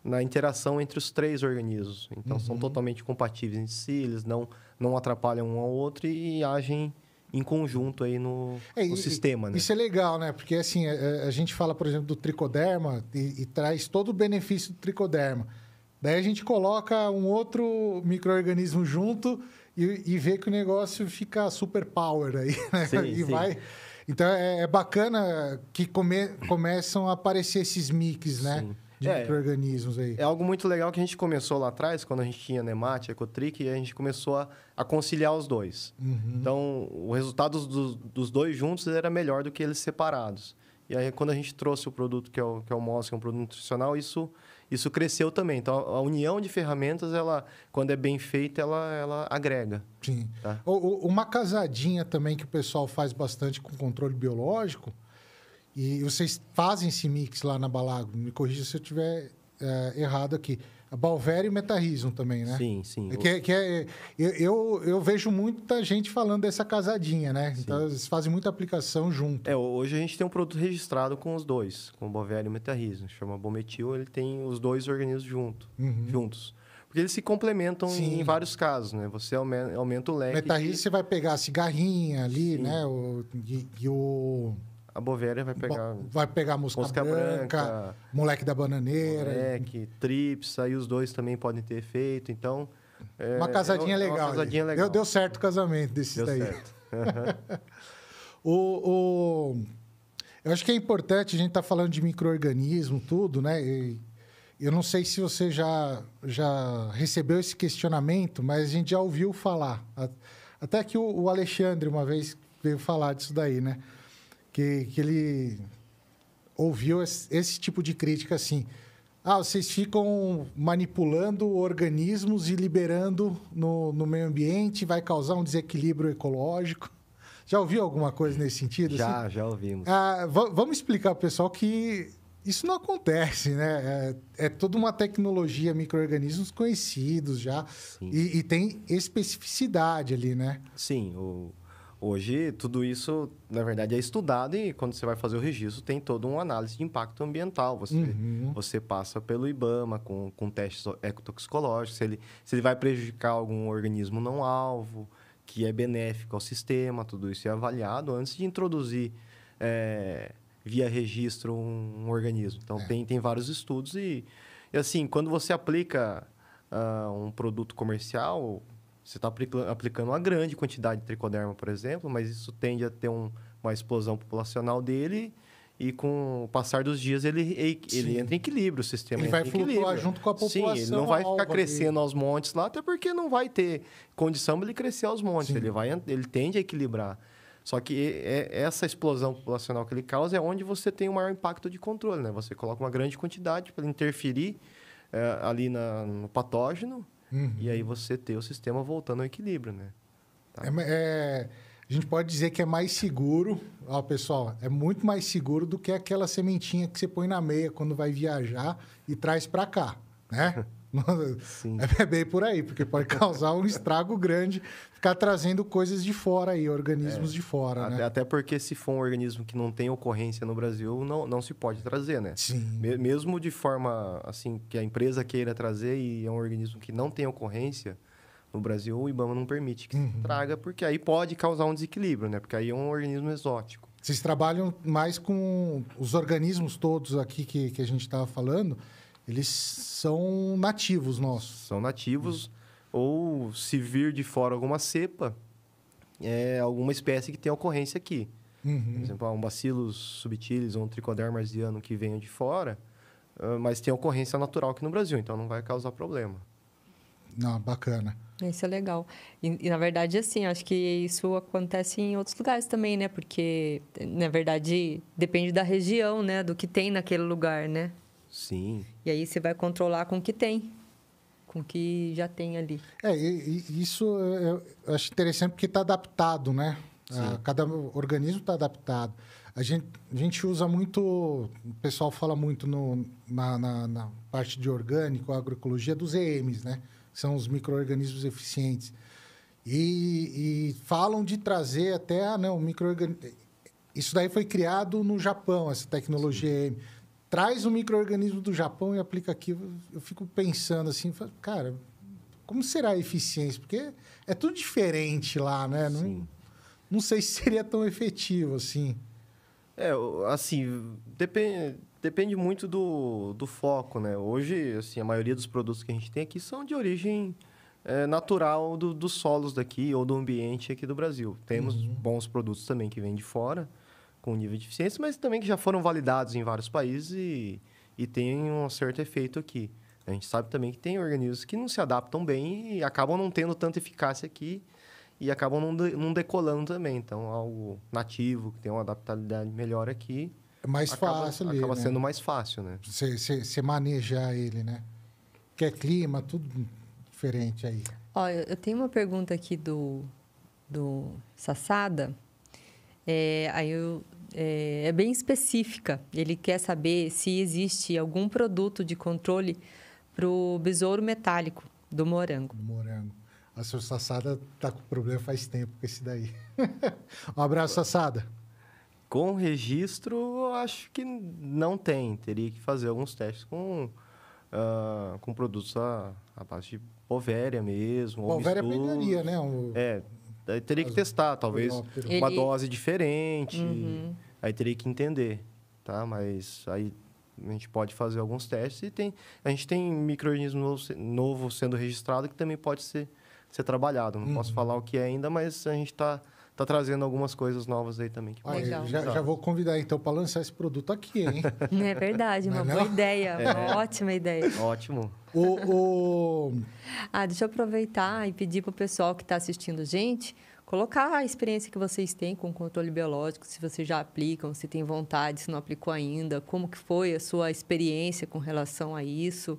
na interação entre os três organismos. Então, uhum. são totalmente compatíveis entre si, eles não, não atrapalham um ao outro e agem em conjunto aí no, é, no e, sistema, né? Isso é legal, né? Porque, assim, a, é, é, a gente fala, por exemplo, do tricoderma e, e, traz todo o benefício do tricoderma. Daí a gente coloca um outro microorganismo junto e, e, vê que o negócio fica super power aí, (laughs) né? Sim, e sim. vai. Então é, é bacana que come, começam a aparecer esses mix, né? Sim. De é, micro-organismos aí. É algo muito legal que a gente começou lá atrás, quando a gente tinha Nemate, Ecotric, e a gente começou a, a conciliar os dois. Uhum. Então, o resultado dos, dos dois juntos era melhor do que eles separados. E aí, quando a gente trouxe o produto que é o, que é o Moss, que é um produto nutricional, isso isso cresceu também. Então, a união de ferramentas, ela, quando é bem feita, ela, ela agrega. Sim. Tá? O, o, uma casadinha também que o pessoal faz bastante com controle biológico, e vocês fazem esse mix lá na Balago, me corrija se eu estiver é, errado aqui Balvéria e Metarrhizum também, né? Sim, sim. É que, é, que é, é eu, eu vejo muita gente falando dessa casadinha, né? Sim. Então, eles fazem muita aplicação junto. É, hoje a gente tem um produto registrado com os dois, com Balvéria e Metarrhizum. Chama Bometil, ele tem os dois organismos junto, uhum. juntos. Porque eles se complementam sim. em vários casos, né? Você aumenta, o leque. Metarrhizum você vai pegar a cigarrinha ali, sim. né? O, e, e o a Bovéria vai pegar. Vai pegar Mosca, Mosca branca, branca, Moleque da Bananeira. Moleque, Trips, aí os dois também podem ter efeito. Então. É, é, uma casadinha é legal. Uma casadinha legal. Deu, deu, certo o casamento desses deu daí. Certo. (laughs) o, o, eu acho que é importante, a gente tá falando de microorganismo, tudo, né? E eu não sei se você já, já recebeu esse questionamento, mas a gente já ouviu falar. Até que o, o Alexandre uma vez veio falar disso daí, né? que, que ele ouviu esse, esse tipo de crítica assim. Ah, vocês ficam manipulando organismos e liberando no, no meio ambiente, vai causar um desequilíbrio ecológico. Já ouviu alguma coisa nesse sentido? Já, assim? já ouvimos. Ah, vamos explicar para o pessoal que isso não acontece, né? É, é toda uma tecnologia, micro-organismos conhecidos já. E, e, tem especificidade ali, né? Sim, o, Hoje, tudo isso, na verdade, é estudado e quando você vai fazer o registro, tem toda uma análise de impacto ambiental. Você, uhum. você passa pelo IBAMA com, com testes ecotoxicológicos, se ele, se ele vai prejudicar algum organismo não-alvo, que é benéfico ao sistema, tudo isso é avaliado antes de introduzir é, via registro um, um organismo. Então, é. tem, tem vários estudos e, e, assim, quando você aplica uh, um produto comercial você está aplicando uma grande quantidade de tricoderma, por exemplo, mas isso tende a ter um, uma explosão populacional dele e com o passar dos dias ele, ele, entra em equilíbrio, o sistema ele vai flutuar junto com a população. Sim, ele não vai ficar crescendo dele. aos montes lá, até porque não vai ter condição de ele crescer aos montes. Ele, vai, ele tende a equilibrar. Só que é, essa explosão populacional que ele causa é onde você tem o maior impacto de controle. Né? Você coloca uma grande quantidade para interferir é, ali na, no patógeno, Uhum. E aí você ter o sistema voltando ao equilíbrio, né? Tá? É, é, a gente pode dizer que é mais seguro, ó, pessoal, é muito mais seguro do que aquela sementinha que você põe na meia quando vai viajar e traz para cá, né? (laughs) É bem por aí, porque pode causar um estrago grande ficar trazendo coisas de fora aí, organismos é, de fora. Até, né? até porque se for um organismo que não tem ocorrência no Brasil, não, não se pode trazer, né? Sim. mesmo de forma assim que a empresa queira trazer e é um organismo que não tem ocorrência no Brasil, o IBAMA não permite que uhum. traga, porque aí pode causar um desequilíbrio, né? Porque aí é um organismo exótico. Vocês trabalham mais com os organismos todos aqui que, que a gente estava falando. Eles são nativos nossos. São nativos, uhum. ou se vir de fora alguma cepa, é alguma espécie que tem ocorrência aqui. Uhum. Por exemplo, um bacillus subtilis ou um tricoderma que venha de fora, ah, mas tem ocorrência natural aqui no Brasil, então não vai causar problema. Não, bacana. Isso é legal. E, e, na verdade, assim, acho que isso acontece em outros lugares também, né? Porque, na verdade, depende da região, né? Do que tem naquele lugar, né? Sim. E aí você vai controlar com o que tem, com o que já tem ali. É, e, e isso é, é, eu acho interessante porque está adaptado, né? Ah, cada organismo está adaptado. A gente, a gente usa muito, o pessoal fala muito no, na, na, na parte de orgânico, agroecologia, dos EMs, né? São os micro-organismos eficientes. E, e, falam de trazer até, ah, não, micro Isso daí foi criado no Japão, essa tecnologia Sim. EM traz um microorganismo do Japão e aplica aqui. Eu fico pensando assim, cara, como será a eficiência? Porque é tudo diferente lá, né? Sim. Não, não sei se seria tão efetivo assim. É, assim, depende, depende muito do, do foco, né? Hoje, assim, a maioria dos produtos que a gente tem aqui são de origem é, natural do, dos solos daqui ou do ambiente aqui do Brasil. Temos uhum. bons produtos também que vêm de fora, com nível de eficiência, mas também que já foram validados em vários países e, e tem um certo efeito aqui. A gente sabe também que tem organismos que não se adaptam bem e acabam não tendo tanta eficácia aqui e acabam não, de, não decolando também. Então, algo nativo, que tem uma adaptabilidade melhor aqui. É mais acaba, fácil Acaba ali, né? sendo né? mais fácil, né? Você manejar ele, né? Que é clima, tudo diferente aí. Olha, eu tenho uma pergunta aqui do, do Sassada é, aí eu, é, é bem específica. Ele quer saber se existe algum produto de controle para o besouro metálico do morango. Do morango. A sua Sassada tá com problema faz tempo com esse daí. (laughs) um abraço, Sassada. Com registro, acho que não tem. Teria que fazer alguns testes com, uh, com produtos à, à base de povéria mesmo. Povéria é melhoria, né? É, Aí teria que testar, talvez uma dose diferente. Uhum. Aí teria que entender, tá? Mas aí a gente pode fazer alguns testes e tem a gente tem microorganismo novos novo sendo registrado que também pode ser ser trabalhado. Não uhum. posso falar o que é ainda, mas a gente está tá trazendo algumas coisas novas aí também. Que ah, Já, já, vou convidar então para lançar esse produto aqui, hein? (laughs) É verdade, uma não é boa não? ideia, é. uma ótima ideia. Ótimo. O, o... Ah, deixa eu aproveitar e pedir para o pessoal que está assistindo gente colocar a experiência que vocês têm com o controle biológico, se vocês já aplicam, se tem vontade, se não aplicou ainda, como que foi a sua experiência com relação a isso,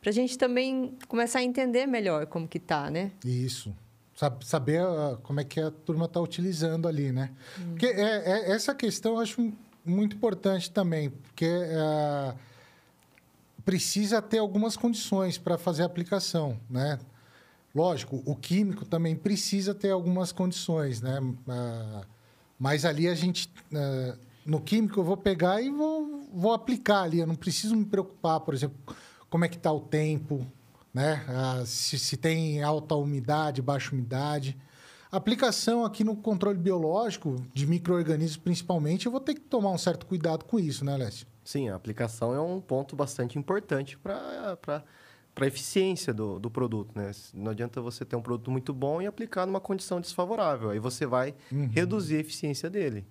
para a gente também começar a entender melhor como que tá, né? Isso saber ah, como é que a turma está utilizando ali, né? Hum. Porque é, é, essa questão eu acho muito importante também, porque é, precisa ter algumas condições para fazer a aplicação, né? Lógico, o químico também precisa ter algumas condições, né? Ah, mas ali a gente... no químico eu vou pegar e vou, vou aplicar ali. Eu não preciso me preocupar, por exemplo, como é que está o tempo, né? Ah, se, se tem alta umidade, baixa umidade. Aplicação aqui no controle biológico, de micro-organismos principalmente, eu vou ter que tomar um certo cuidado com isso, né, Alessio? Sim, a aplicação é um ponto bastante importante para a eficiência do, do produto, né? Não adianta você ter um produto muito bom e aplicar numa condição desfavorável. Aí você vai uhum. reduzir a eficiência dele.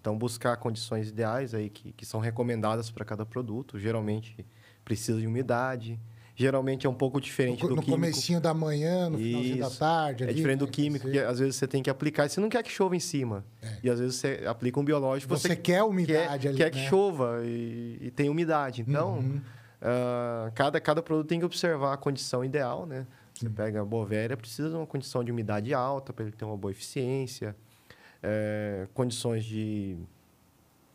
Então, buscar condições ideais aí que, que são recomendadas para cada produto. Geralmente, precisa de umidade, geralmente é um pouco diferente no, do no químico. No comecinho da manhã, no Isso. finalzinho da tarde. É ali, é diferente do né, químico, que às vezes você tem que aplicar. Você não quer que chova em cima. É. E às vezes você aplica um biológico... Você, você quer umidade quer, ali, Quer né? que chova e, e, tem umidade. Então, uhum. uh, cada, cada produto tem que observar a condição ideal, né? Você pega a bovéria, precisa de uma condição de umidade alta para ele ter uma boa eficiência. É, condições de,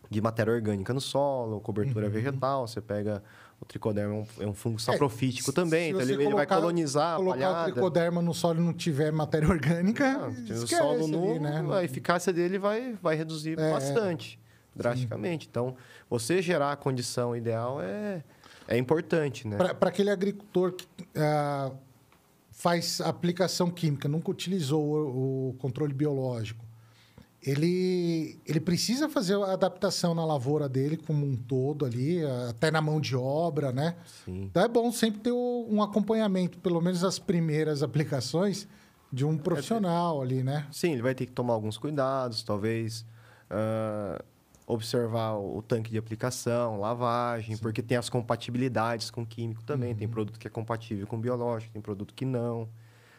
de matéria orgânica no solo, cobertura uhum. vegetal. Você pega o tricoderma é um, é um fungo saprofítico é, também, então ele, colocar, ele, vai colonizar colocar a palhada. o tricoderma no solo e não tiver matéria (laughs) orgânica, não, o solo nu, ali, né? a eficácia dele vai, vai reduzir é, bastante, drasticamente. Sim. Então, você gerar a condição ideal é, é importante, né? Para aquele agricultor que é, faz aplicação química, nunca utilizou o, o controle biológico, ele, ele precisa fazer a adaptação na lavoura dele como um todo ali, até na mão de obra, né? Sim. Então é bom sempre ter um acompanhamento, pelo menos as primeiras (laughs) aplicações, de um profissional ali, né? Sim, ele vai ter que tomar alguns cuidados, talvez uh, observar o tanque de aplicação, lavagem, Sim. porque tem as compatibilidades com químico também. Uhum. Tem produto que é compatível com biológico, tem produto que não.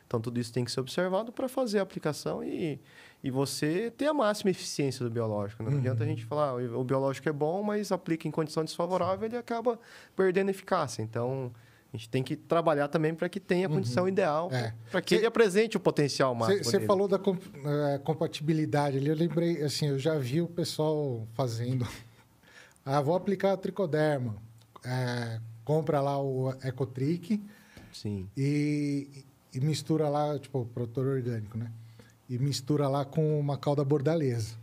Então, tudo isso tem que ser observado para fazer a aplicação e, e você ter a máxima eficiência do biológico. Né? Não uhum. adianta a uhum. gente falar, ah, o biológico é bom, mas aplica em condição desfavorável, ele acaba perdendo eficácia. Então, a gente tem que trabalhar também para que tenha a condição uhum. ideal, é. para que cê, ele apresente o potencial máximo. Você falou da comp, eh, compatibilidade ali, eu lembrei, assim, eu já vi o pessoal fazendo. ah, vou aplicar a tricoderma. É, compra lá o Ecotric. Sim. E, e mistura lá, tipo, produtor orgânico, né? e mistura lá com uma calda bordaleza.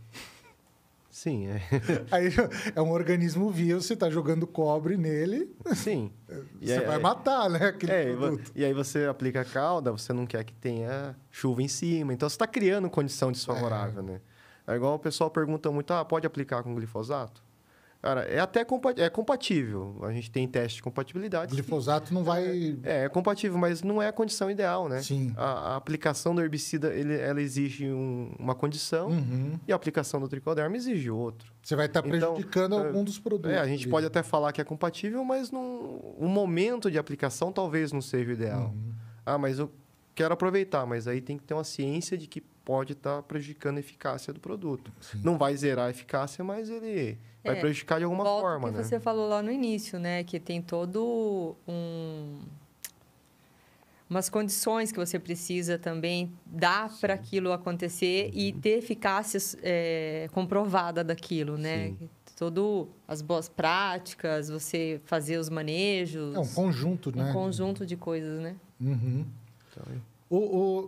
Sim, é. (laughs) Aí é um organismo vivo, você está jogando cobre nele. Sim. (laughs) Você vai é, matar, né? Aquele é, produto. E aí você aplica a calda, você não quer que tenha chuva em cima. Então você está criando condição desfavorável, é. né? É igual o pessoal pergunta muito: ah, pode aplicar com glifosato? Cara, é até compa é compatível. A gente tem teste de compatibilidade. Glifosato não vai. É, é compatível, mas não é a condição ideal, né? Sim. A, a aplicação do herbicida ele, ela exige um, uma condição uhum. e a aplicação do tricoderma exige outro. Você vai tá estar então, prejudicando então, algum dos produtos. É, a gente dele. pode até falar que é compatível, mas não, o momento de aplicação talvez não seja o ideal. Uhum. Ah, mas eu quero aproveitar, mas aí tem que ter uma ciência de que pode estar tá prejudicando a eficácia do produto. Sim. Não vai zerar a eficácia, mas ele é, vai prejudicar de alguma forma, que né? Você falou lá no início, né, que tem todo um umas condições que você precisa também dar para aquilo acontecer e uhum. ter eficácia é, comprovada daquilo, né? Sim. Todo as boas práticas, você fazer os manejos. É um conjunto, um né? Um conjunto de coisas, né? Uhum. Então, o,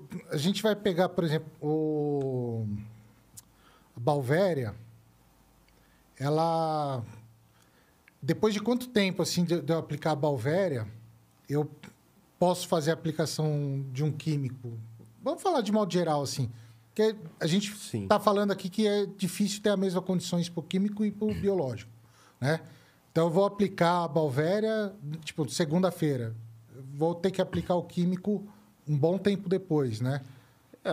o, a gente vai pegar, por exemplo, o a Balvéria, ela depois de quanto tempo assim de, de eu aplicar a Balvéria, eu posso fazer a aplicação de um químico? Vamos falar de modo geral assim, porque a gente está falando aqui que é difícil ter as mesmas condições para o químico e para o biológico, né? Então eu vou aplicar a Balvéria tipo segunda-feira, vou ter que aplicar o químico um bom tempo depois, né?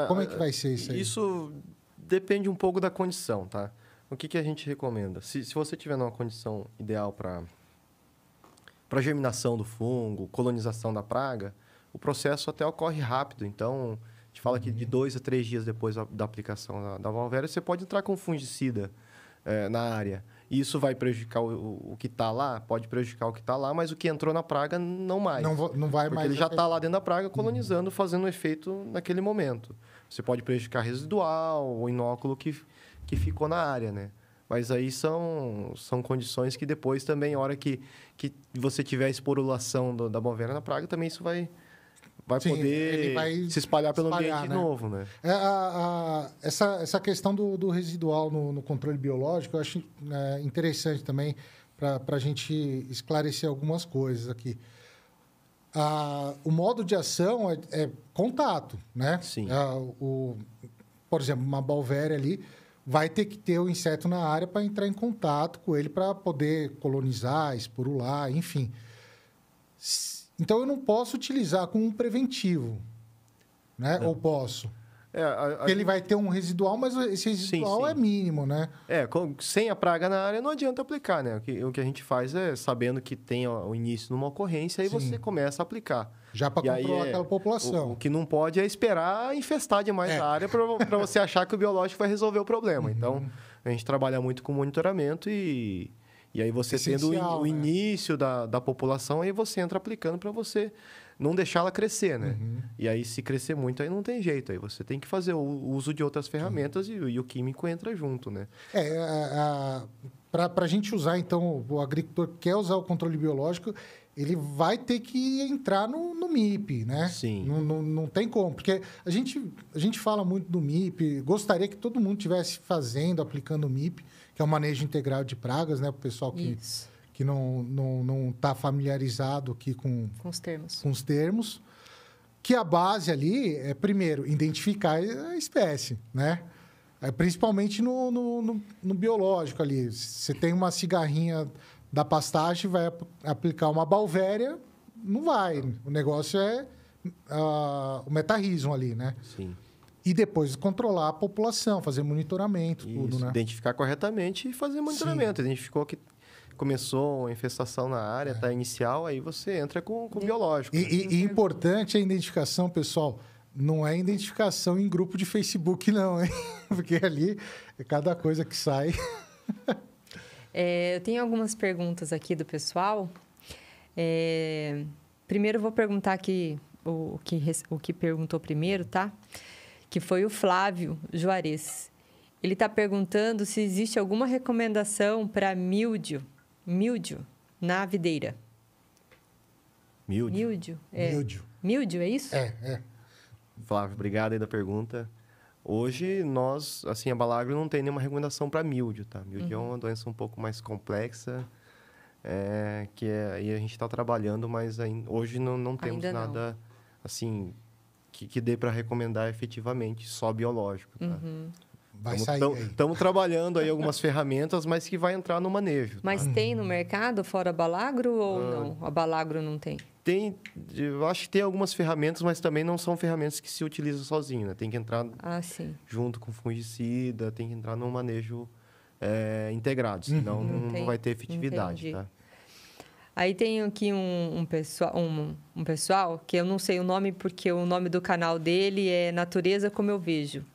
Como é que vai ser isso aí? Isso depende um pouco da condição, tá? O que, que a gente recomenda? Se, se você tiver numa condição ideal para para germinação do fungo, colonização da praga, o processo até ocorre rápido. Então, a gente fala que de uhum. dois a três dias depois da, aplicação da, da você pode entrar com fungicida é, na área. E isso vai prejudicar o, o, que está lá, pode prejudicar o que está lá, mas o que entrou na praga não mais. Não, vo, não vai porque mais. Ele já está é é lá dentro da praga uhum. colonizando, uhum. fazendo efeito naquele momento. Você pode prejudicar residual, o inóculo que, que ficou na área, né? Mas aí são, são condições que depois também, hora que, que você tiver a esporulação do, da bovina na praga, também isso vai, vai Sim, poder vai se espalhar pelo espalhar, ambiente né? novo, né? É, a, a, essa, essa questão do, do residual no, no, controle biológico eu acho é, interessante também para a gente esclarecer algumas coisas aqui. a o modo de ação é, é contato, né? Sim. o, por exemplo, uma balvéria ali vai ter que ter o inseto na área para entrar em contato com ele para poder colonizar, esporular, enfim. Então eu não posso utilizar como um preventivo, né? É. Ou posso? É, a, a... Ele vai ter um residual, mas esse residual sim, sim. é mínimo, né? É, com, sem a praga na área não adianta aplicar, né? O que, o que a gente faz é, sabendo que tem o início de uma ocorrência, aí sim. você começa a aplicar. Já para controlar aí, é, aquela é, população. O, o, que não pode é esperar infestar demais é. a área para você achar que o biológico vai resolver o problema. Uhum. Então, a gente trabalha muito com monitoramento e e aí você Essencial, tendo o, né? início da, da população, aí você entra aplicando para você não deixar ela crescer, né? Uhum. E aí, se crescer muito, aí não tem jeito. Aí você tem que fazer o uso de outras ferramentas uhum. e, e, o químico entra junto, né? É, a, é, é, a, para a gente usar, então, o agricultor quer usar o controle biológico, ele vai ter que entrar no, no MIP, né? Sim. Não, não, não, tem como, porque a gente, a gente fala muito do MIP, gostaria que todo mundo tivesse fazendo, aplicando o MIP, que é o manejo integral de pragas, né? Para o pessoal que, que não está não, não tá familiarizado aqui com, com os termos. Com os termos. Que a base ali é, primeiro, identificar a espécie, né? É, principalmente no, no, no, no biológico ali. Você tem uma cigarrinha da pastagem, vai aplicar uma balvéria, não vai. O negócio é uh, o metarrismo ali, né? Sim. E depois controlar a população, fazer monitoramento, Isso, tudo, né? Identificar corretamente e fazer monitoramento. Sim. Identificou que começou a infestação na área, está é. Tá, inicial, aí você entra com, com biológico. E, né? e, e importante a identificação, pessoal. Não é identificação em grupo de Facebook, não, hein? (laughs) Porque ali é cada coisa que sai. É, eu tenho algumas perguntas aqui do pessoal. É, primeiro, vou perguntar aqui o, o, que, o que perguntou primeiro, tá? Tá que foi o Flávio Juarez. Ele está perguntando se existe alguma recomendação para mildio, mildio na videira. Mildio. Mildio. É. Mildio. é isso? É, é. Flávio, obrigado aí da pergunta. Hoje, nós, assim, a Balagro não tem nenhuma recomendação para mildio, tá? Mildio é uhum. é uma doença um pouco mais complexa, é, que é, e a gente está trabalhando, mas aí, hoje não, não temos nada, assim, que, que dê para recomendar efetivamente só biológico. Tá? Uhum. Vai Estamos trabalhando aí algumas ferramentas, mas que vai entrar no manejo. Tá? Mas tem no mercado, fora balagro ou ah, não? A balagro não tem? Tem, eu acho que tem algumas ferramentas, mas também não são ferramentas que se utilizam sozinho, né? Tem que entrar ah, junto com fungicida, tem que entrar num manejo é, integrado, senão uhum. não, não, vai ter efetividade, Entendi. tá? Aí tem aqui um, um pessoal, um, um, pessoal que eu não sei o nome porque o nome do canal dele é Natureza Como Eu Vejo.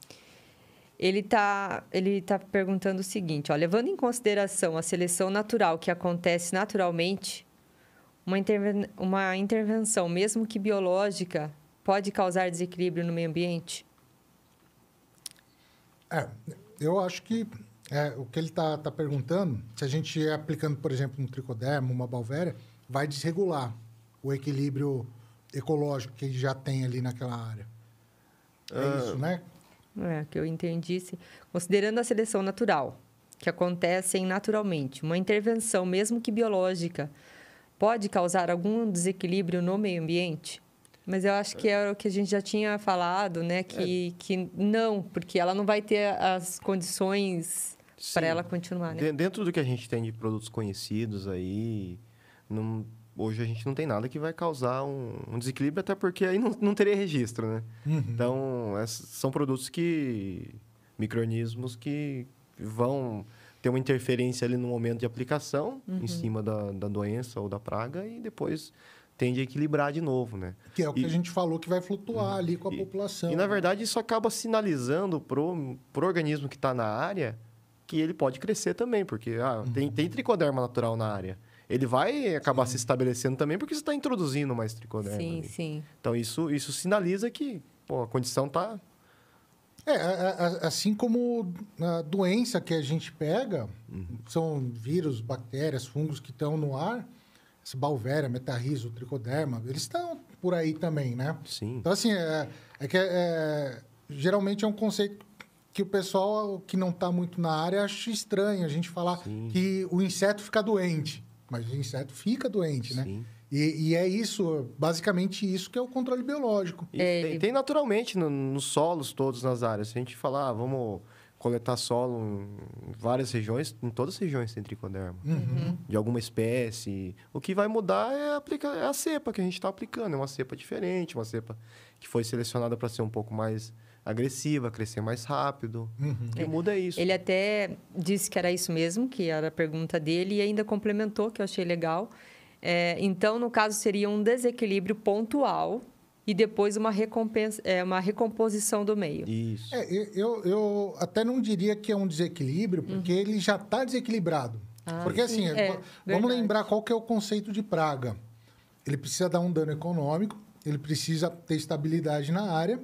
Ele está ele tá perguntando o seguinte, ó, levando em consideração a seleção natural que acontece naturalmente, uma, interven uma intervenção, mesmo que biológica, pode causar desequilíbrio no meio ambiente? É, eu acho que é, o que ele está tá perguntando, se a gente é aplicando, por exemplo, um tricoderma, uma balvéria, vai desregular o equilíbrio ecológico que já tem ali naquela área. É ah. isso, né? É, que eu entendi. Sim. Considerando a seleção natural, que acontecem naturalmente, uma intervenção, mesmo que biológica, pode causar algum desequilíbrio no meio ambiente? Mas eu acho que era o que a gente já tinha falado, né? Que, é. que não, porque ela não vai ter as condições para ela continuar, né? Dentro do que a gente tem de produtos conhecidos aí, não, hoje a gente não tem nada que vai causar um, um desequilíbrio, até porque aí não, não teria registro, né? Uhum. Então, são produtos que... micronismos que vão ter uma interferência ali no momento de aplicação, uhum. em cima da, da doença ou da praga, e depois tende a equilibrar de novo, né? Que é o que a gente falou que vai flutuar uhum. ali com a e, população. E, né? na verdade, isso acaba sinalizando pro, pro organismo que está na área que ele pode crescer também, porque ah, uhum. tem, tem tricoderma natural na área. Ele vai acabar sim. se estabelecendo também, porque você está introduzindo mais tricoderma. Sim, ali. sim. Então, isso, isso sinaliza que pô, a condição está... É, a, a, assim como a doença que a gente pega, uhum. são vírus, bactérias, fungos que estão no ar, essa balvéria, metarrizo, tricoderma, eles estão por aí também, né? Sim. Então, assim, é, é que é, é geralmente é um conceito que o pessoal que não está muito na área acha estranho a gente falar Sim. que o inseto fica doente. Mas o inseto fica doente, né? Sim. né? E, e, é isso, basicamente isso que é o controle biológico. tem, é, tem, naturalmente no, nos solos todos, nas áreas. Se a gente falar, ah, vamos coletar solo em várias regiões, em todas as regiões tem tricoderma. Uhum. uhum. De alguma espécie. O que vai mudar é, aplicar, é a cepa que a gente está aplicando. É uma cepa diferente, uma cepa que foi selecionada para ser um pouco mais agressiva, crescer mais rápido. Uhum. é. muda isso. Ele até disse que era isso mesmo, que era a pergunta dele, e ainda complementou, que eu achei legal. É, então, no caso, seria um desequilíbrio pontual e depois uma, recompensa, é, uma recomposição do meio. Isso. É, eu, eu até não diria que é um desequilíbrio, porque uhum. ele já está desequilibrado. Ah, porque, sim. assim, é, vamos verdade. lembrar qual que é o conceito de praga. Ele precisa dar um dano econômico, ele precisa ter estabilidade na área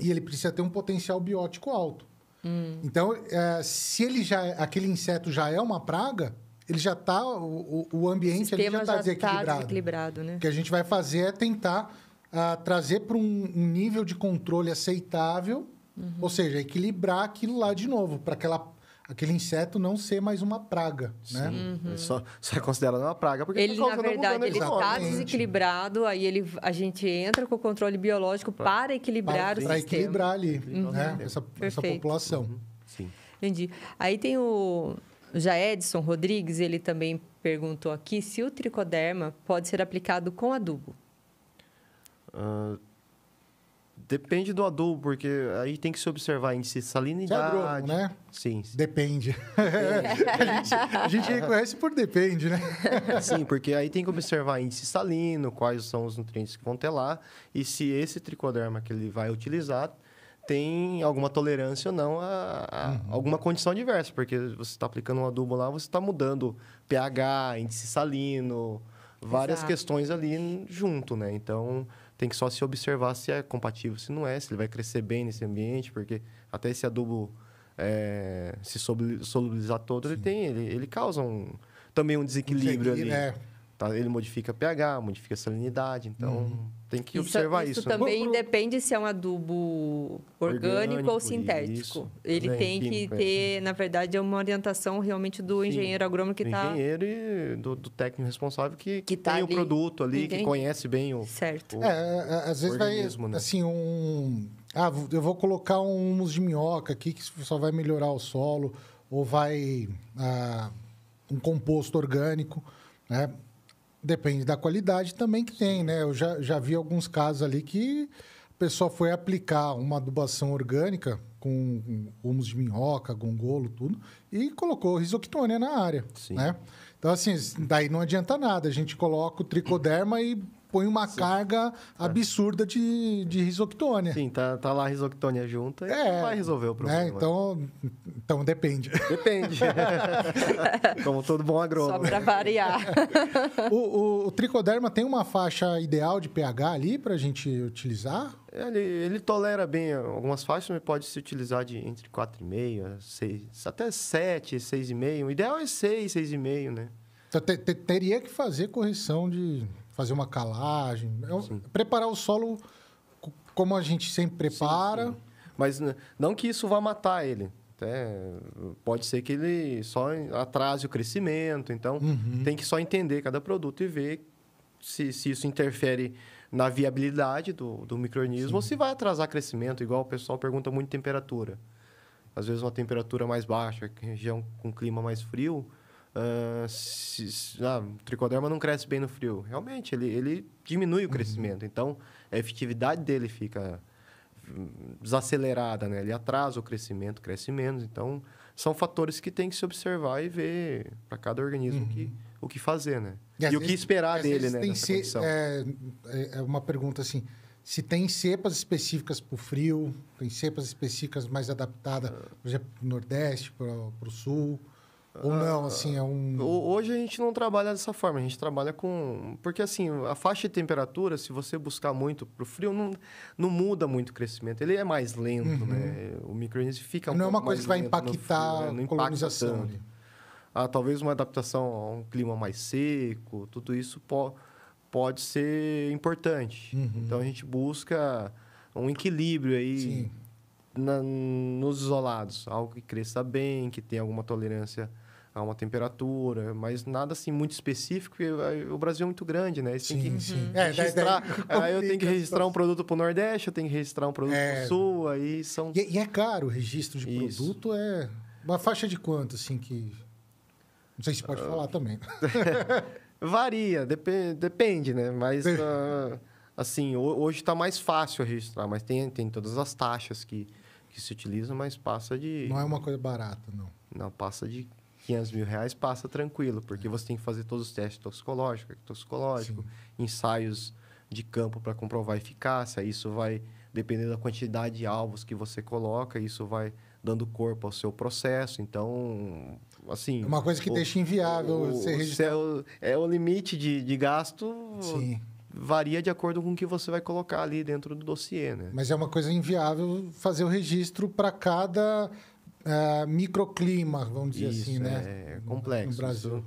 e ele precisa ter um potencial biótico alto. Hum. Então, é, se ele já aquele inseto já é uma praga, ele já está o, o ambiente o já está tá desequilibrado. Tá desequilibrado né? O que a gente vai fazer é tentar uh, trazer para um, um, nível de controle aceitável, uhum. ou seja, equilibrar aquilo lá de novo para aquela aquele inseto não ser mais uma praga, né? Sim. né? Uhum. Só, só, é considerado uma praga porque ele tá na verdade ele está desequilibrado, aí ele a gente entra com o controle biológico pra, para equilibrar para, o para sistema. equilibrar ali, uhum. né? Uhum. Essa, essa população. Uhum. Sim. Entendi. Aí tem o já Edson Rodrigues, ele também perguntou aqui se o tricoderma pode ser aplicado com adubo. Uh, Depende do adubo, porque aí tem que se observar índice de salinidade. Você é agrônomo, né? Sim. Depende. depende. (laughs) a, gente, a gente reconhece por depende, né? Sim, porque aí tem que observar índice salino, quais são os nutrientes que vão ter lá, e se esse tricoderma que ele vai utilizar tem alguma tolerância ou não a, a uhum. alguma condição diversa, porque você está aplicando um adubo lá, você está mudando pH, índice salino, várias Exato. questões ali junto, né? Então... Tem que só se observar se é compatível, se não é, se ele vai crescer bem nesse ambiente, porque até esse adubo é, se solubilizar todo, Sim. ele tem, ele, ele causa um, também um desequilíbrio, um desequilíbrio ali. É. Tá? Ele modifica pH, modifica salinidade, então uhum tem que isso, observar isso. Isso né? também depende se é um adubo orgânico, orgânico ou sintético. Isso. Ele tem que ter, é. na verdade, é uma orientação realmente do Sim. engenheiro agrônomo que está... engenheiro e do, do, técnico responsável que, que tá tem ali. o produto ali, Entendi. que conhece bem o Certo. O, é, é, é às vezes vai, né? assim, um... Ah, eu vou colocar um humus de minhoca aqui que só vai melhorar o solo ou vai ah, um composto orgânico, né? Depende da qualidade também que tem, né? Eu já, já vi alguns casos ali que o pessoal foi aplicar uma adubação orgânica com humus de minhoca, gongolo, tudo, e colocou risoctônia na área, Sim. né? Então, assim, daí não adianta nada. A gente coloca o tricoderma e põe uma Sim. carga é. absurda de, de risoctônia. Sim, tá, tá lá a risoctônia junta e é, vai resolver o né, problema. É, então, então depende. Depende. (laughs) Como todo bom agrônomo. Só para variar. o, o, o, tricoderma tem uma faixa ideal de pH ali para a gente utilizar? Ele, ele, tolera bem algumas faixas, mas pode se utilizar de entre 4,5, 6, até 7, 6,5. O ideal é 6, 6,5, né? Então, te, te, teria que fazer correção de fazer uma calagem, é preparar o solo como a gente sempre prepara. Sim, sim. Mas né, não que isso vá matar ele. Até pode ser que ele só atrase o crescimento. Então, uhum. tem que só entender cada produto e ver se, se isso interfere na viabilidade do, do ou se vai atrasar crescimento. Igual o pessoal pergunta muito temperatura. Às vezes, uma temperatura mais baixa, região com clima mais frio, Uh, se, ah, o tricoderma não cresce bem no frio. Realmente, ele, ele diminui o uhum. crescimento. Então, a efetividade dele fica hum, desacelerada, né? Ele atrasa o crescimento, cresce menos. Então, são fatores que tem que se observar e ver para cada organismo uhum. que, o que fazer, né? E, e o vezes, que esperar dele, né? Tem se, é, é, é uma pergunta assim se tem cepas específicas para o frio, tem cepas específicas mais adaptadas, por exemplo, para o Nordeste, para o Sul. Ou não, assim, é um. Hoje a gente não trabalha dessa forma, a gente trabalha com. Porque, assim, a faixa de temperatura, se você buscar muito para o frio, não, não muda muito o crescimento. Ele é mais lento, uhum. né? O microorganismo fica não um Não é uma coisa que vai impactar frio, né? a colonização. ah, talvez uma adaptação a um clima mais seco, tudo isso po pode ser importante. Uhum. Então a gente busca um equilíbrio aí na, nos isolados, algo que cresça bem, que tenha alguma tolerância a uma temperatura, mas nada assim muito específico, porque o Brasil é muito grande, né? Sim, tem que sim. Uhum. É, registrar. aí eu tenho que registrar um produto para o Nordeste, eu tenho que registrar um produto é. para o Sul, aí são... E, e, é caro o registro de Isso. produto, é... Uma faixa de quanto, assim, que... Não sei se pode uh... falar também. (laughs) Varia, dep depende, né? Mas, uh, assim, hoje está mais fácil registrar, mas tem, tem todas as taxas que, que se utilizam, mas passa de... Não é uma coisa barata, não. Não, passa de 500 mil reais passa tranquilo, porque é. você tem que fazer todos os testes toxicológicos, toxicológico, ensaios de campo para comprovar eficácia. Isso vai, dependendo da quantidade de alvos que você coloca, isso vai dando corpo ao seu processo. Então, assim. É uma coisa que o, deixa inviável o, ser registrado. É o limite de, de gasto. Sim varia de acordo com o que você vai colocar ali dentro do dossiê, né? Mas é uma coisa inviável fazer o registro para cada uh, microclima, vamos dizer Isso, assim, né? É, é complexo. No Brasil.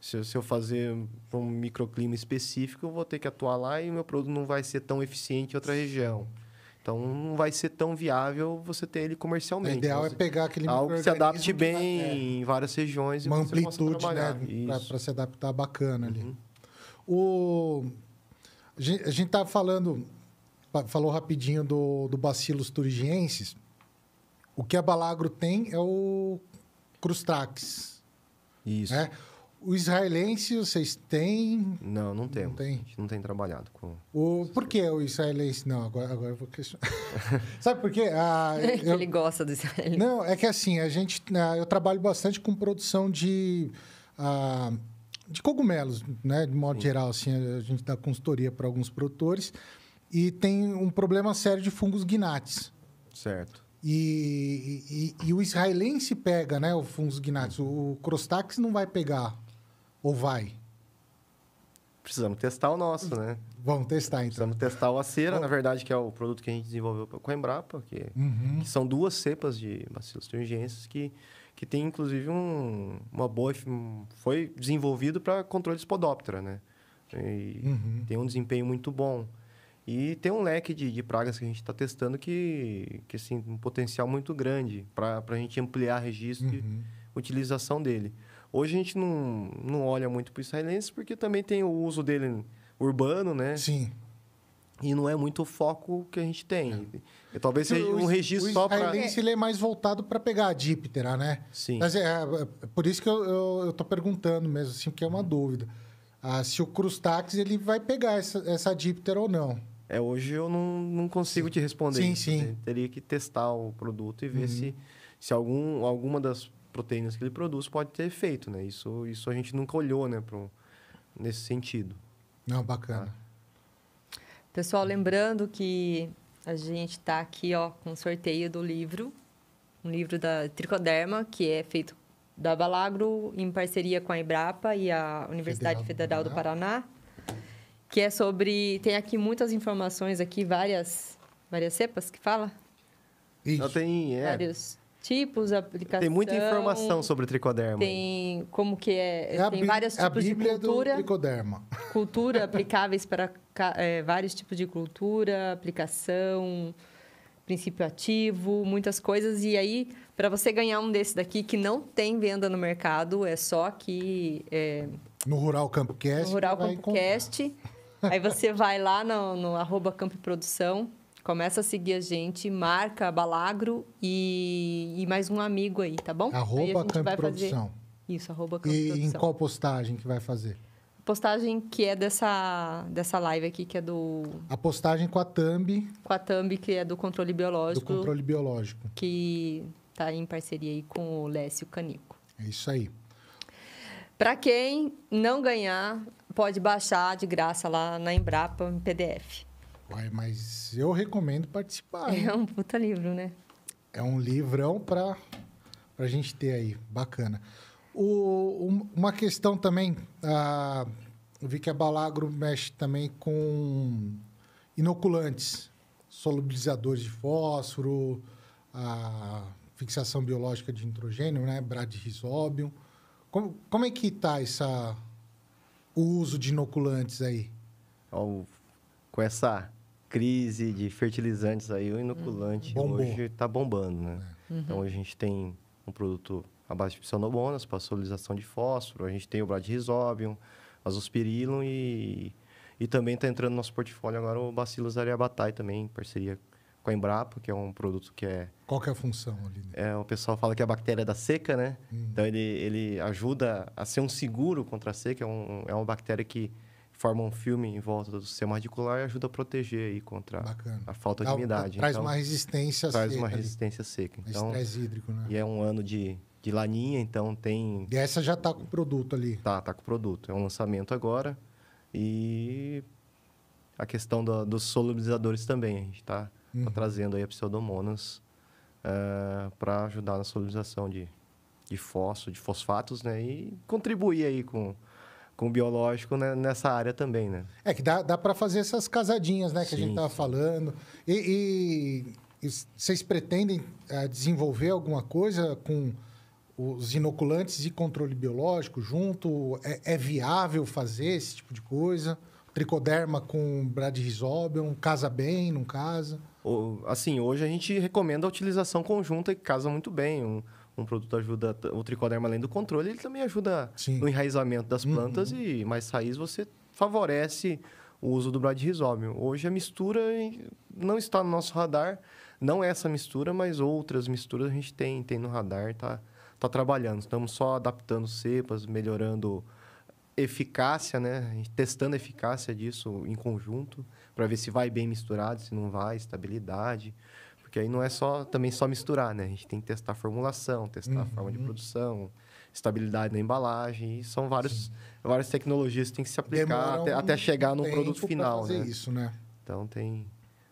Se eu, se eu fazer um microclima específico, eu vou ter que atuar lá e o meu produto não vai ser tão eficiente em outra região. Então, não vai ser tão viável você ter ele comercialmente. O é, ideal então, é pegar aquele algo que se adapte bem é. em várias regiões. Uma amplitude, né? Para se adaptar bacana uhum. ali. O... A gente estava tá falando, falou rapidinho do, do bacillus turigiensis. O que a Balagro tem é o Crustax. Isso. Né? O israelense, vocês têm? Não, não temos. Não tem. A gente não tem trabalhado com. O... Por que o israelense? Não, agora, agora eu vou questionar. (laughs) Sabe por quê? Ah, (laughs) eu... Ele gosta do israelense. Não, é que assim, a gente. Ah, eu trabalho bastante com produção de. Ah, de cogumelos, né? De modo Sim. geral, assim, a gente dá consultoria para alguns produtores. E tem um problema sério de fungos guinates. Certo. E, e, e o israelense pega, né, o Fungos Gnats. O Crostax não vai pegar. Ou vai? Precisamos testar o nosso, né? Vamos testar, então. Precisamos testar o acera, Bom, na verdade, que é o produto que a gente desenvolveu com a Embrapa, que, uhum. que são duas cepas de bacilos tringenses que, que tem, inclusive, um, uma boa... Foi desenvolvido para controle de Spodoptera, né? Uhum. tem um desempenho muito bom. E tem um leque de, de pragas que a gente está testando que, que assim, um potencial muito grande para a gente ampliar registro uhum. e utilização dele. Hoje a gente não, não olha muito para o israelense porque também tem o uso dele urbano, né? Sim. E não é muito o foco que a gente tem. É. Talvez seja um registro o só para... O israelense é mais voltado para pegar a díptera, né? Sim. Mas é, é, por isso que eu estou perguntando mesmo, assim, porque é uma hum. dúvida. Ah, se o Crustax ele vai pegar essa, essa díptera ou não. É, hoje eu não, não consigo sim. te responder. Sim, sim. Né? teria que testar o produto e ver uhum. se, se algum, alguma das proteínas que ele produz pode ter efeito, né? Isso, isso a gente nunca olhou, né, pro, nesse sentido. Não, bacana. Tá? Pessoal, lembrando que a gente está aqui, ó, com o sorteio do livro, um livro da Tricoderma, que é feito da Balagro em parceria com a Embrapa e a Universidade Federal, Federal do Paraná. Do Paraná que é sobre. Tem aqui muitas informações aqui, várias, várias cepas que fala? Isso. Não, tem, é. Vários tipos, aplicação. Tem muita informação sobre o tricoderma. Tem como que é, é tem vários é tipos de cultura. tricoderma. (laughs) Cultura aplicáveis para é, vários tipos de cultura, aplicação, princípio ativo, muitas coisas. E aí, para você ganhar um desse daqui que não tem venda no mercado, é só que é, no Rural Campcast. No Rural Campcast. Comprar. Aí você vai lá no, no arroba Camp Produção, começa a seguir a gente, marca Balagro e, e mais um amigo aí, tá bom? Arroba Camp Produção. Fazer... Isso, arroba Camp e Produção. E em qual postagem que vai fazer? postagem que é dessa, dessa live aqui, que é do. A postagem com a Thumb. Com a Thumb, que é do controle biológico. Do controle biológico. Que está em parceria aí com o Lécio Canico. É isso aí. Para quem não ganhar pode baixar de graça lá na Embrapa, em PDF. Uai, mas eu recomendo participar. É um puta livro, né? É um livrão para a gente ter aí. Bacana. O, um, uma questão também. Ah, eu vi que a Balagro mexe também com inoculantes, solubilizadores de fósforo, a fixação biológica de nitrogênio, né? Bradyrhizobium. Como, como é que está essa o uso de inoculantes aí? com essa crise de fertilizantes aí, o inoculante uhum. hoje está bombando, né? É. Uhum. Então, a gente tem um produto à base de psionobonas para solubilização de fósforo, a gente tem o bradyrhizobium, azospirilum e, e também está entrando no nosso portfólio agora o Bacillus areabatai também, em parceria com a Embrapa, que é um produto que é... Qual que é a função ali? Né? É, o pessoal fala que é a bactéria é da seca, né? Hum. Então, ele, ele ajuda a ser um seguro contra a seca. É, um, é uma bactéria que forma um filme em volta do sistema radicular e ajuda a proteger aí contra Bacana. a falta de umidade. Traz então, uma resistência traz seca. Traz uma resistência seca. Então, estresse hídrico, né? E é um ano de, de laninha, então tem... E essa já está com o produto ali. Tá, tá com o produto. É um lançamento agora e a questão do, dos solubilizadores também. A gente está Uhum. Tá trazendo aí a pseudomonas eh, para ajudar na solubilização de, de fósforo, de fosfatos, né? E contribuir aí com, com o biológico né? nessa área também, né? É que dá, dá para fazer essas casadinhas, né? Que sim, a gente estava falando. E, e, e, vocês pretendem eh, desenvolver alguma coisa com os inoculantes e controle biológico junto? É, é, viável fazer esse tipo de coisa? Tricoderma com bradirizóbium, casa bem, não casa? assim, hoje a gente recomenda a utilização conjunta que casa muito bem. Um, um produto ajuda o tricoderma além do controle, ele também ajuda Sim. no enraizamento das uhum. plantas uhum. e mais raiz você favorece o uso do bradirizóbio. Hoje a mistura não está no nosso radar, não é essa mistura, mas outras misturas a gente tem, tem no radar, tá, tá trabalhando. Estamos só adaptando cepas, melhorando eficácia, né? Testando a eficácia disso em conjunto para ver se vai bem misturado, se não vai, estabilidade. Porque aí não é só também só misturar, né? A gente tem que testar a formulação, testar uhum. a forma de uhum. produção, estabilidade na embalagem. são vários, várias tecnologias que tem que se aplicar até, um até chegar no produto final. Fazer né? isso, né? Então tem,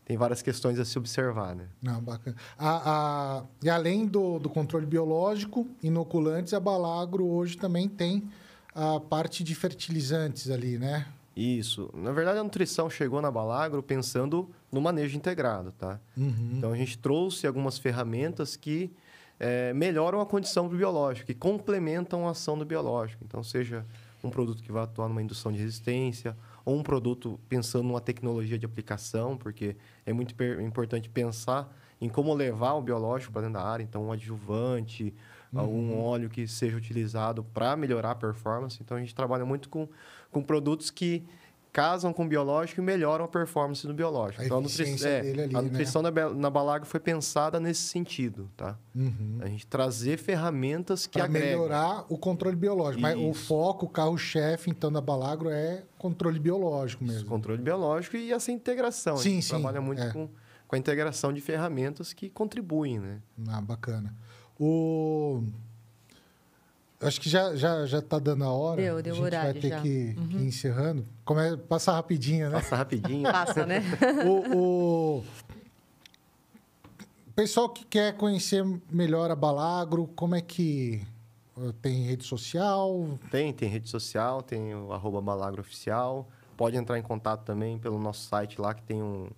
tem várias questões a se observar, né? Não, ah, bacana. A, a, e além do, do controle biológico, inoculantes, a Balagro hoje também tem a parte de fertilizantes ali, né? Isso. Na verdade, a nutrição chegou na Balagro pensando no manejo integrado, tá? Uhum. Então, a gente trouxe algumas ferramentas que é, melhoram a condição do biológico, que complementam a ação do biológico. Então, seja um produto que vai atuar numa indução de resistência, ou um produto pensando numa tecnologia de aplicação, porque é muito importante pensar em como levar o biológico para dentro da área. Então, um adjuvante, uhum. um óleo que seja utilizado para melhorar a performance. Então, a gente trabalha muito com com produtos que casam com o biológico e melhoram a performance do biológico. A então, a, nutrição, é, ali, a né? nutrição né? na Balago foi pensada nesse sentido, tá? Uhum. A gente trazer ferramentas que pra agregam. melhorar o controle biológico. Isso. Mas o foco, o carro-chefe, então, da Balagro é controle biológico mesmo. Isso, controle biológico e essa integração. Sim, a gente sim, trabalha muito é. com, com a integração de ferramentas que contribuem, né? Ah, bacana. O... Acho que já, já, já tá dando a hora. Deu, deu a gente horário vai ter já. Que, uhum. ir encerrando. Come... É, passa rapidinho, né? Passa rapidinho. (laughs) passa, né? o, o pessoal que quer conhecer melhor a Balagro, como é que. Tem rede social? Tem, tem rede social, tem o arroba Balagro Oficial. Pode entrar em contato também pelo nosso site lá, que tem um,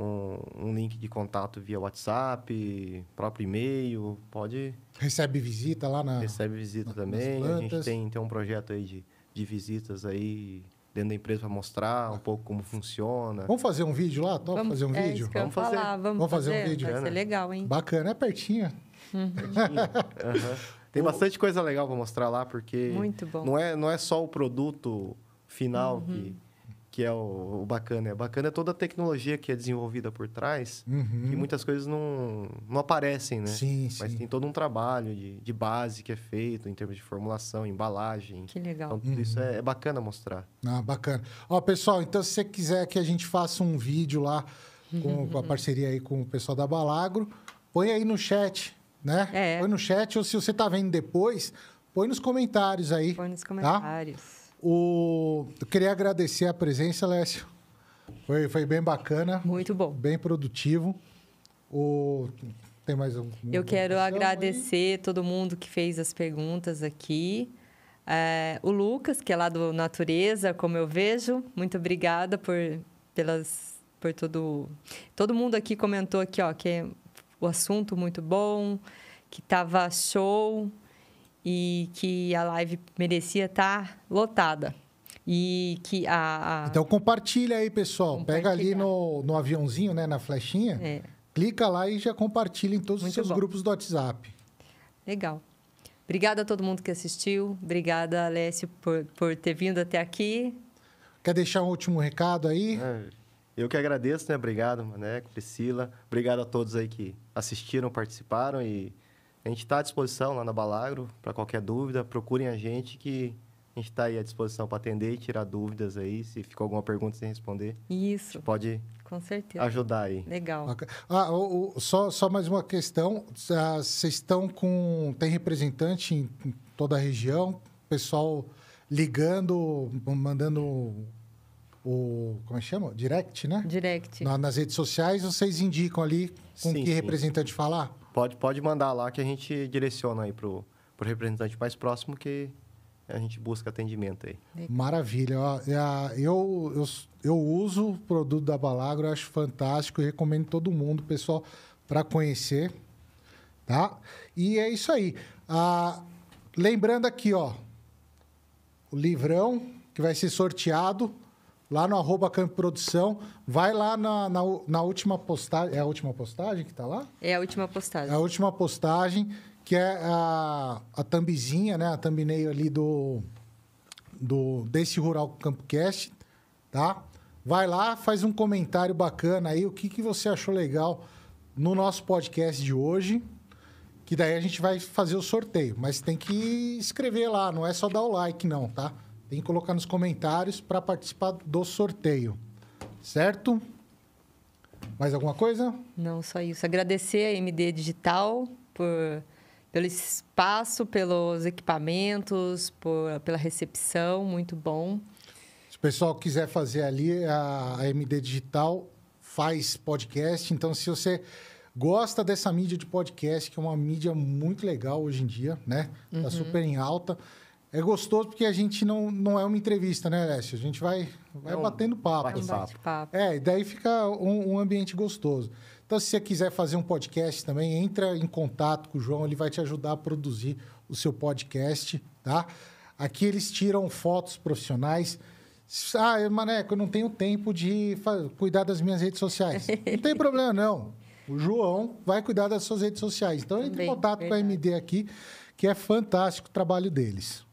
um, um link de contato via WhatsApp, próprio e-mail, pode... Recebe visita lá na... Recebe visita na, também. A gente tem, tem um projeto aí de, de visitas aí dentro da empresa para mostrar um ah. pouco como funciona. Vamos fazer um vídeo lá? Top vamos, fazer um é vídeo? Vamos fazer. Falar, vamos, vamos fazer. fazer, um vídeo. Vai ser legal, hein? Bacana, é pertinho. uhum. Tem (laughs) bastante coisa legal para mostrar lá, porque... Muito bom. Não é, não é só o produto final uhum. que que é o, o bacana. É bacana é toda a tecnologia que é desenvolvida por trás, uhum. que muitas coisas não, não aparecem, né? Sim, Mas sim. tem todo um trabalho de, de base que é feito em termos de formulação, embalagem. Que legal. Então, tudo uhum. isso é, é, bacana mostrar. Ah, bacana. Ó, pessoal, então se você quiser que a gente faça um vídeo lá com, com a uhum. parceria aí com o pessoal da Balagro, põe aí no chat, né? É. Põe no chat, ou se você tá vendo depois, põe nos comentários aí. Põe nos tá? comentários. Tá? O... Eu queria agradecer a presença, Lécio. Foi, foi bem bacana. Muito bom. Bem produtivo. O... Tem mais um. Eu quero agradecer aí? todo mundo que fez as perguntas aqui. É, o Lucas, que é lá do Natureza, como eu vejo, muito obrigada por, pelas, por todo... Todo mundo aqui comentou aqui, ó, que é o assunto muito bom, que estava show e que a live merecia estar tá lotada. E que a, a... Então compartilha aí, pessoal. Pega ali no, no aviãozinho, né, na flechinha. É. Clica lá e já compartilha em todos Muito os seus bom. grupos do WhatsApp. Legal. Obrigada a todo mundo que assistiu. Obrigada, Alessio, por, por ter vindo até aqui. Quer deixar um último recado aí? É, eu que agradeço, né? Obrigado, Maneco, Priscila. Obrigado a todos aí que assistiram, participaram e a gente está à disposição lá na Balagro, para qualquer dúvida, procurem a gente que a gente está aí à disposição para atender e tirar dúvidas aí, se ficou alguma pergunta sem responder. Isso. pode com certeza. ajudar aí. Legal. Ah, o, o, só, só mais uma questão. Ah, vocês estão com. Tem representante em toda a região? Pessoal ligando, mandando o. Como é que chama? Direct, né? Direct. Na, nas redes sociais, vocês indicam ali com sim, que sim. representante falar? Pode, pode mandar lá que a gente direciona aí pro, pro representante mais próximo que a gente busca atendimento aí. Maravilha. É eu, eu, eu uso o produto da Balagro, acho fantástico, recomendo todo mundo, pessoal, para conhecer. Tá? E é isso aí. Ah, lembrando aqui, ó, o livrão que vai ser sorteado lá no arroba Camp Produção. Vai lá na, na, na última postagem. É a última postagem que está lá? É a última postagem. É a última postagem, que é a, a thumbzinha, né? A thumbnail ali do, do desse Rural Campcast, tá? Vai lá, faz um comentário bacana aí, o que, que você achou legal no nosso podcast de hoje. Que daí a gente vai fazer o sorteio. Mas tem que escrever lá, não é só dar o like, não, tá? Tem que colocar nos comentários para participar do sorteio. Certo? Mais alguma coisa? Não, só isso. Agradecer a MD Digital por, pelo espaço, pelos equipamentos, por, pela recepção, muito bom. Se o pessoal quiser fazer ali, a, MD Digital faz podcast. Então, se você gosta dessa mídia de podcast, que é uma mídia muito legal hoje em dia, né? Tá uhum. super em alta. É gostoso porque a gente não, não é uma entrevista, né, Alessio? A gente vai, vai é um batendo papo. Bate -papo. papo. É, e daí fica um, um, ambiente gostoso. Então, se você quiser fazer um podcast também, entra em contato com o João, ele vai te ajudar a produzir o seu podcast, tá? Aqui eles tiram fotos profissionais. Ah, Maneco, eu não tenho tempo de cuidar das minhas redes sociais. não tem problema, não. O João vai cuidar das suas redes sociais. Então, entre em contato verdade. com a MD aqui, que é fantástico o trabalho deles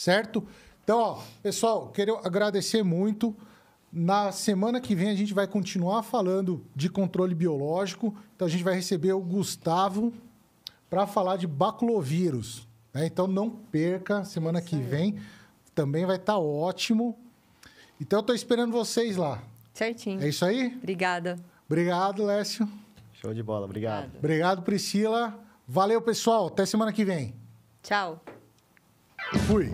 certo? Então, ó, pessoal, quero agradecer muito. Na semana que vem a gente vai continuar falando de controle biológico. Então a gente vai receber o Gustavo para falar de baculovírus. Né? Então não perca, semana que vem também vai estar tá ótimo. Então eu estou esperando vocês lá. Certinho. É isso aí? Obrigada. Obrigado, Lécio. Show de bola, obrigado. Obrigado, obrigado Priscila. Valeu, pessoal. Até semana que vem. Tchau. Fui.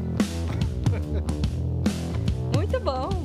possible.